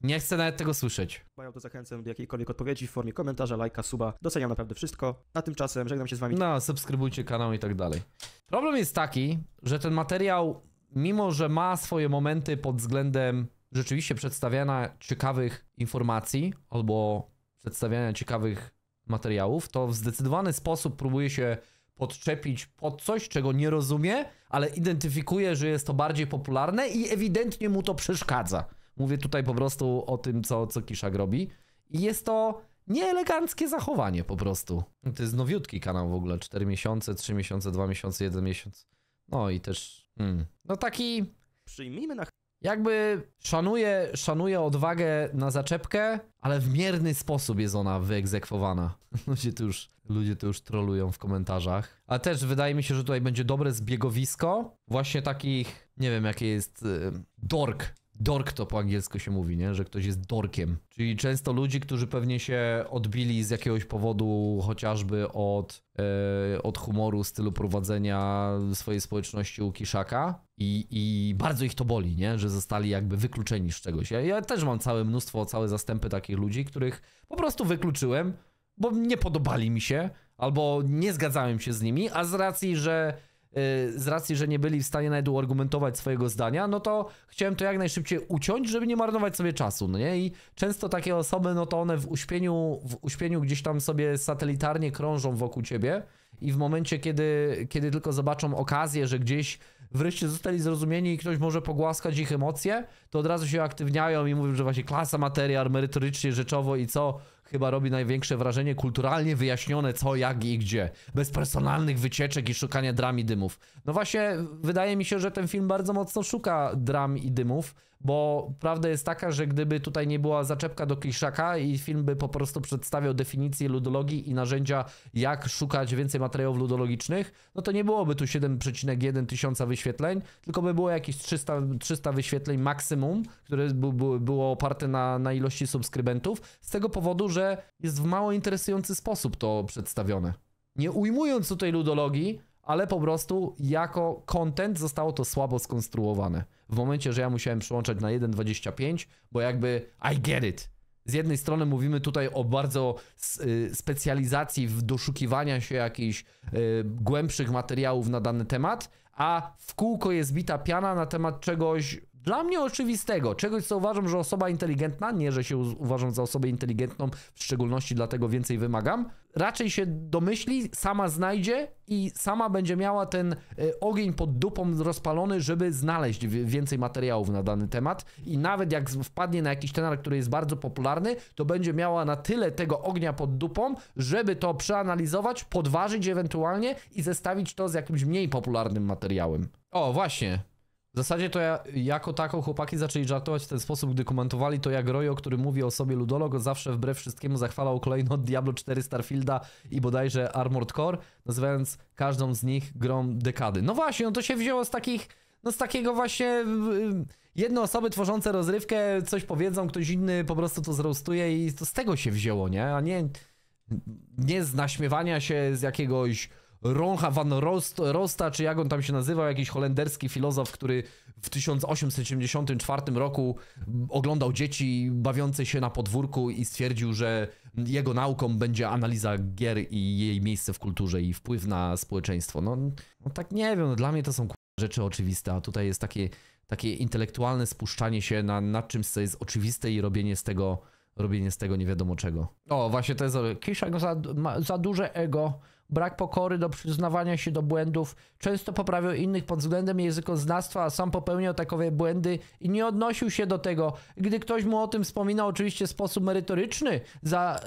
nie chcę nawet tego słyszeć. Mają to zachęcam do jakiejkolwiek odpowiedzi w formie komentarza, lajka, suba. Doceniam naprawdę wszystko. A tymczasem żegnam się z wami. No, subskrybujcie kanał i tak dalej. Problem jest taki, że ten materiał, mimo że ma swoje momenty pod względem rzeczywiście przedstawiania ciekawych informacji albo przedstawiania ciekawych materiałów, to w zdecydowany sposób próbuje się podczepić pod coś, czego nie rozumie, ale identyfikuje, że jest to bardziej popularne i ewidentnie mu to przeszkadza. Mówię tutaj po prostu o tym, co, co Kiszak robi. I jest to nieeleganckie zachowanie po prostu. To jest nowiutki kanał w ogóle. 4 miesiące, 3 miesiące, 2 miesiące, 1 miesiąc. No i też... Hmm. No taki... Przyjmijmy na jakby szanuje, szanuje odwagę na zaczepkę, ale w mierny sposób jest ona wyegzekwowana. Ludzie to już, ludzie tu już trolują w komentarzach. A też wydaje mi się, że tutaj będzie dobre zbiegowisko właśnie takich, nie wiem jakie jest, y, dork Dork to po angielsku się mówi, nie? Że ktoś jest dorkiem. Czyli często ludzi, którzy pewnie się odbili z jakiegoś powodu, chociażby od, yy, od humoru, stylu prowadzenia swojej społeczności u Kiszaka i, i bardzo ich to boli, nie? Że zostali jakby wykluczeni z czegoś. Ja, ja też mam całe mnóstwo, całe zastępy takich ludzi, których po prostu wykluczyłem, bo nie podobali mi się albo nie zgadzałem się z nimi, a z racji, że Y, z racji, że nie byli w stanie nawet uargumentować swojego zdania, no to chciałem to jak najszybciej uciąć, żeby nie marnować sobie czasu, no nie? I często takie osoby, no to one w uśpieniu, w uśpieniu gdzieś tam sobie satelitarnie krążą wokół ciebie i w momencie, kiedy, kiedy tylko zobaczą okazję, że gdzieś wreszcie zostali zrozumieni i ktoś może pogłaskać ich emocje, to od razu się aktywniają i mówią, że właśnie klasa materiał merytorycznie, rzeczowo i co, chyba robi największe wrażenie kulturalnie wyjaśnione co, jak i gdzie. Bez personalnych wycieczek i szukania dram i dymów. No właśnie, wydaje mi się, że ten film bardzo mocno szuka dram i dymów bo prawda jest taka, że gdyby tutaj nie była zaczepka do kliszaka i film by po prostu przedstawiał definicję ludologii i narzędzia, jak szukać więcej materiałów ludologicznych, no to nie byłoby tu 7,1 tysiąca wyświetleń, tylko by było jakieś 300, 300 wyświetleń maksimum, które by, by, było oparte na, na ilości subskrybentów, z tego powodu, że jest w mało interesujący sposób to przedstawione. Nie ujmując tutaj ludologii, ale po prostu jako content zostało to słabo skonstruowane w momencie, że ja musiałem przyłączać na 1.25, bo jakby I get it. Z jednej strony mówimy tutaj o bardzo y, specjalizacji w doszukiwania się jakichś y, głębszych materiałów na dany temat, a w kółko jest bita piana na temat czegoś, dla mnie oczywistego, czegoś co uważam, że osoba inteligentna, nie że się uważam za osobę inteligentną, w szczególności dlatego więcej wymagam, raczej się domyśli, sama znajdzie i sama będzie miała ten e, ogień pod dupą rozpalony, żeby znaleźć więcej materiałów na dany temat i nawet jak wpadnie na jakiś tenar, który jest bardzo popularny, to będzie miała na tyle tego ognia pod dupą, żeby to przeanalizować, podważyć ewentualnie i zestawić to z jakimś mniej popularnym materiałem. O, właśnie. W zasadzie to ja, jako taką chłopaki zaczęli żartować w ten sposób, gdy komentowali to jak Rojo, który mówi o sobie Ludolog, zawsze wbrew wszystkiemu zachwalał kolejno Diablo 4 Starfielda i bodajże Armored Core, nazywając każdą z nich grą dekady. No właśnie, no to się wzięło z takich, no z takiego właśnie... Jedne osoby tworzące rozrywkę coś powiedzą, ktoś inny po prostu to zrostuje i to z tego się wzięło, nie? A nie, nie z naśmiewania się z jakiegoś Roncha van Rost, Rosta, czy jak on tam się nazywał, jakiś holenderski filozof, który w 1874 roku oglądał dzieci bawiące się na podwórku i stwierdził, że jego nauką będzie analiza gier i jej miejsce w kulturze i wpływ na społeczeństwo. No, no tak nie wiem, no dla mnie to są rzeczy oczywiste, a tutaj jest takie, takie intelektualne spuszczanie się na, na czymś, co jest oczywiste i robienie z tego robienie z tego nie wiadomo czego. O, właśnie to jest... Kiszek za, ma, za duże ego brak pokory do przyznawania się do błędów, często poprawiał innych pod względem językoznawstwa, a sam popełniał takowe błędy i nie odnosił się do tego. Gdy ktoś mu o tym wspominał, oczywiście w sposób merytoryczny, za,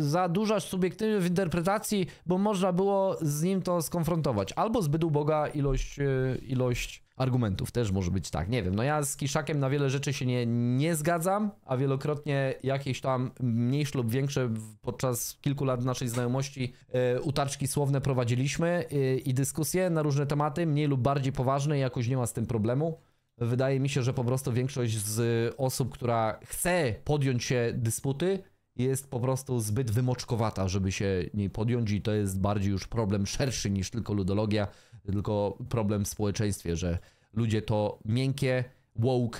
za duża subiektywność w interpretacji, bo można było z nim to skonfrontować. Albo zbyt uboga ilość, e, ilość argumentów. Też może być tak, nie wiem. No ja z Kiszakiem na wiele rzeczy się nie, nie zgadzam, a wielokrotnie jakieś tam mniejsze lub większe podczas kilku lat naszej znajomości y, utarczki słowne prowadziliśmy y, i dyskusje na różne tematy, mniej lub bardziej poważne i jakoś nie ma z tym problemu. Wydaje mi się, że po prostu większość z osób, która chce podjąć się dysputy, jest po prostu zbyt wymoczkowata, żeby się niej podjąć i to jest bardziej już problem szerszy niż tylko ludologia, tylko problem w społeczeństwie, że ludzie to miękkie, woke,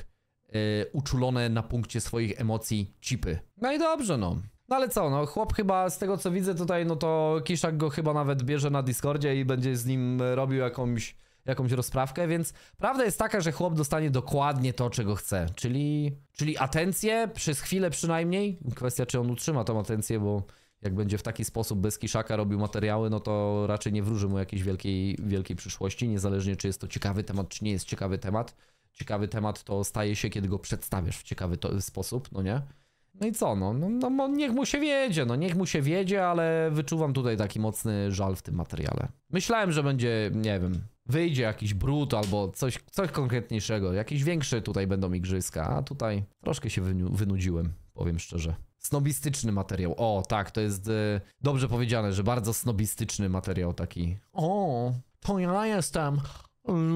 yy, uczulone na punkcie swoich emocji cipy. No i dobrze no. No ale co, no chłop chyba z tego co widzę tutaj, no to Kiszak go chyba nawet bierze na Discordzie i będzie z nim robił jakąś jakąś rozprawkę, więc prawda jest taka, że chłop dostanie dokładnie to, czego chce, czyli, czyli atencję, przez chwilę przynajmniej. Kwestia, czy on utrzyma tą atencję, bo jak będzie w taki sposób bez kiszaka robił materiały, no to raczej nie wróży mu jakiejś wielkiej, wielkiej przyszłości, niezależnie czy jest to ciekawy temat, czy nie jest ciekawy temat. Ciekawy temat to staje się, kiedy go przedstawiasz w ciekawy to, sposób, no nie? No i co, no, no, no, no niech mu się wiedzie, no niech mu się wiedzie, ale wyczuwam tutaj taki mocny żal w tym materiale. Myślałem, że będzie, nie wiem, wyjdzie jakiś brud albo coś, coś konkretniejszego. Jakieś większe tutaj będą igrzyska, a tutaj troszkę się wynudziłem, powiem szczerze. Snobistyczny materiał. O, tak, to jest y, dobrze powiedziane, że bardzo snobistyczny materiał taki. O, to ja jestem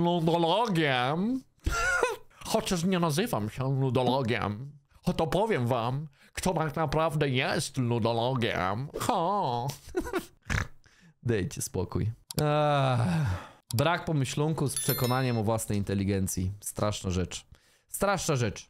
ludologiem. Chociaż nie nazywam się ludologiem. O to powiem wam, kto tak naprawdę jest ludologiem. Ho! Dejcie spokój. Ech. Brak pomyślunku z przekonaniem o własnej inteligencji. Straszna rzecz. Straszna rzecz.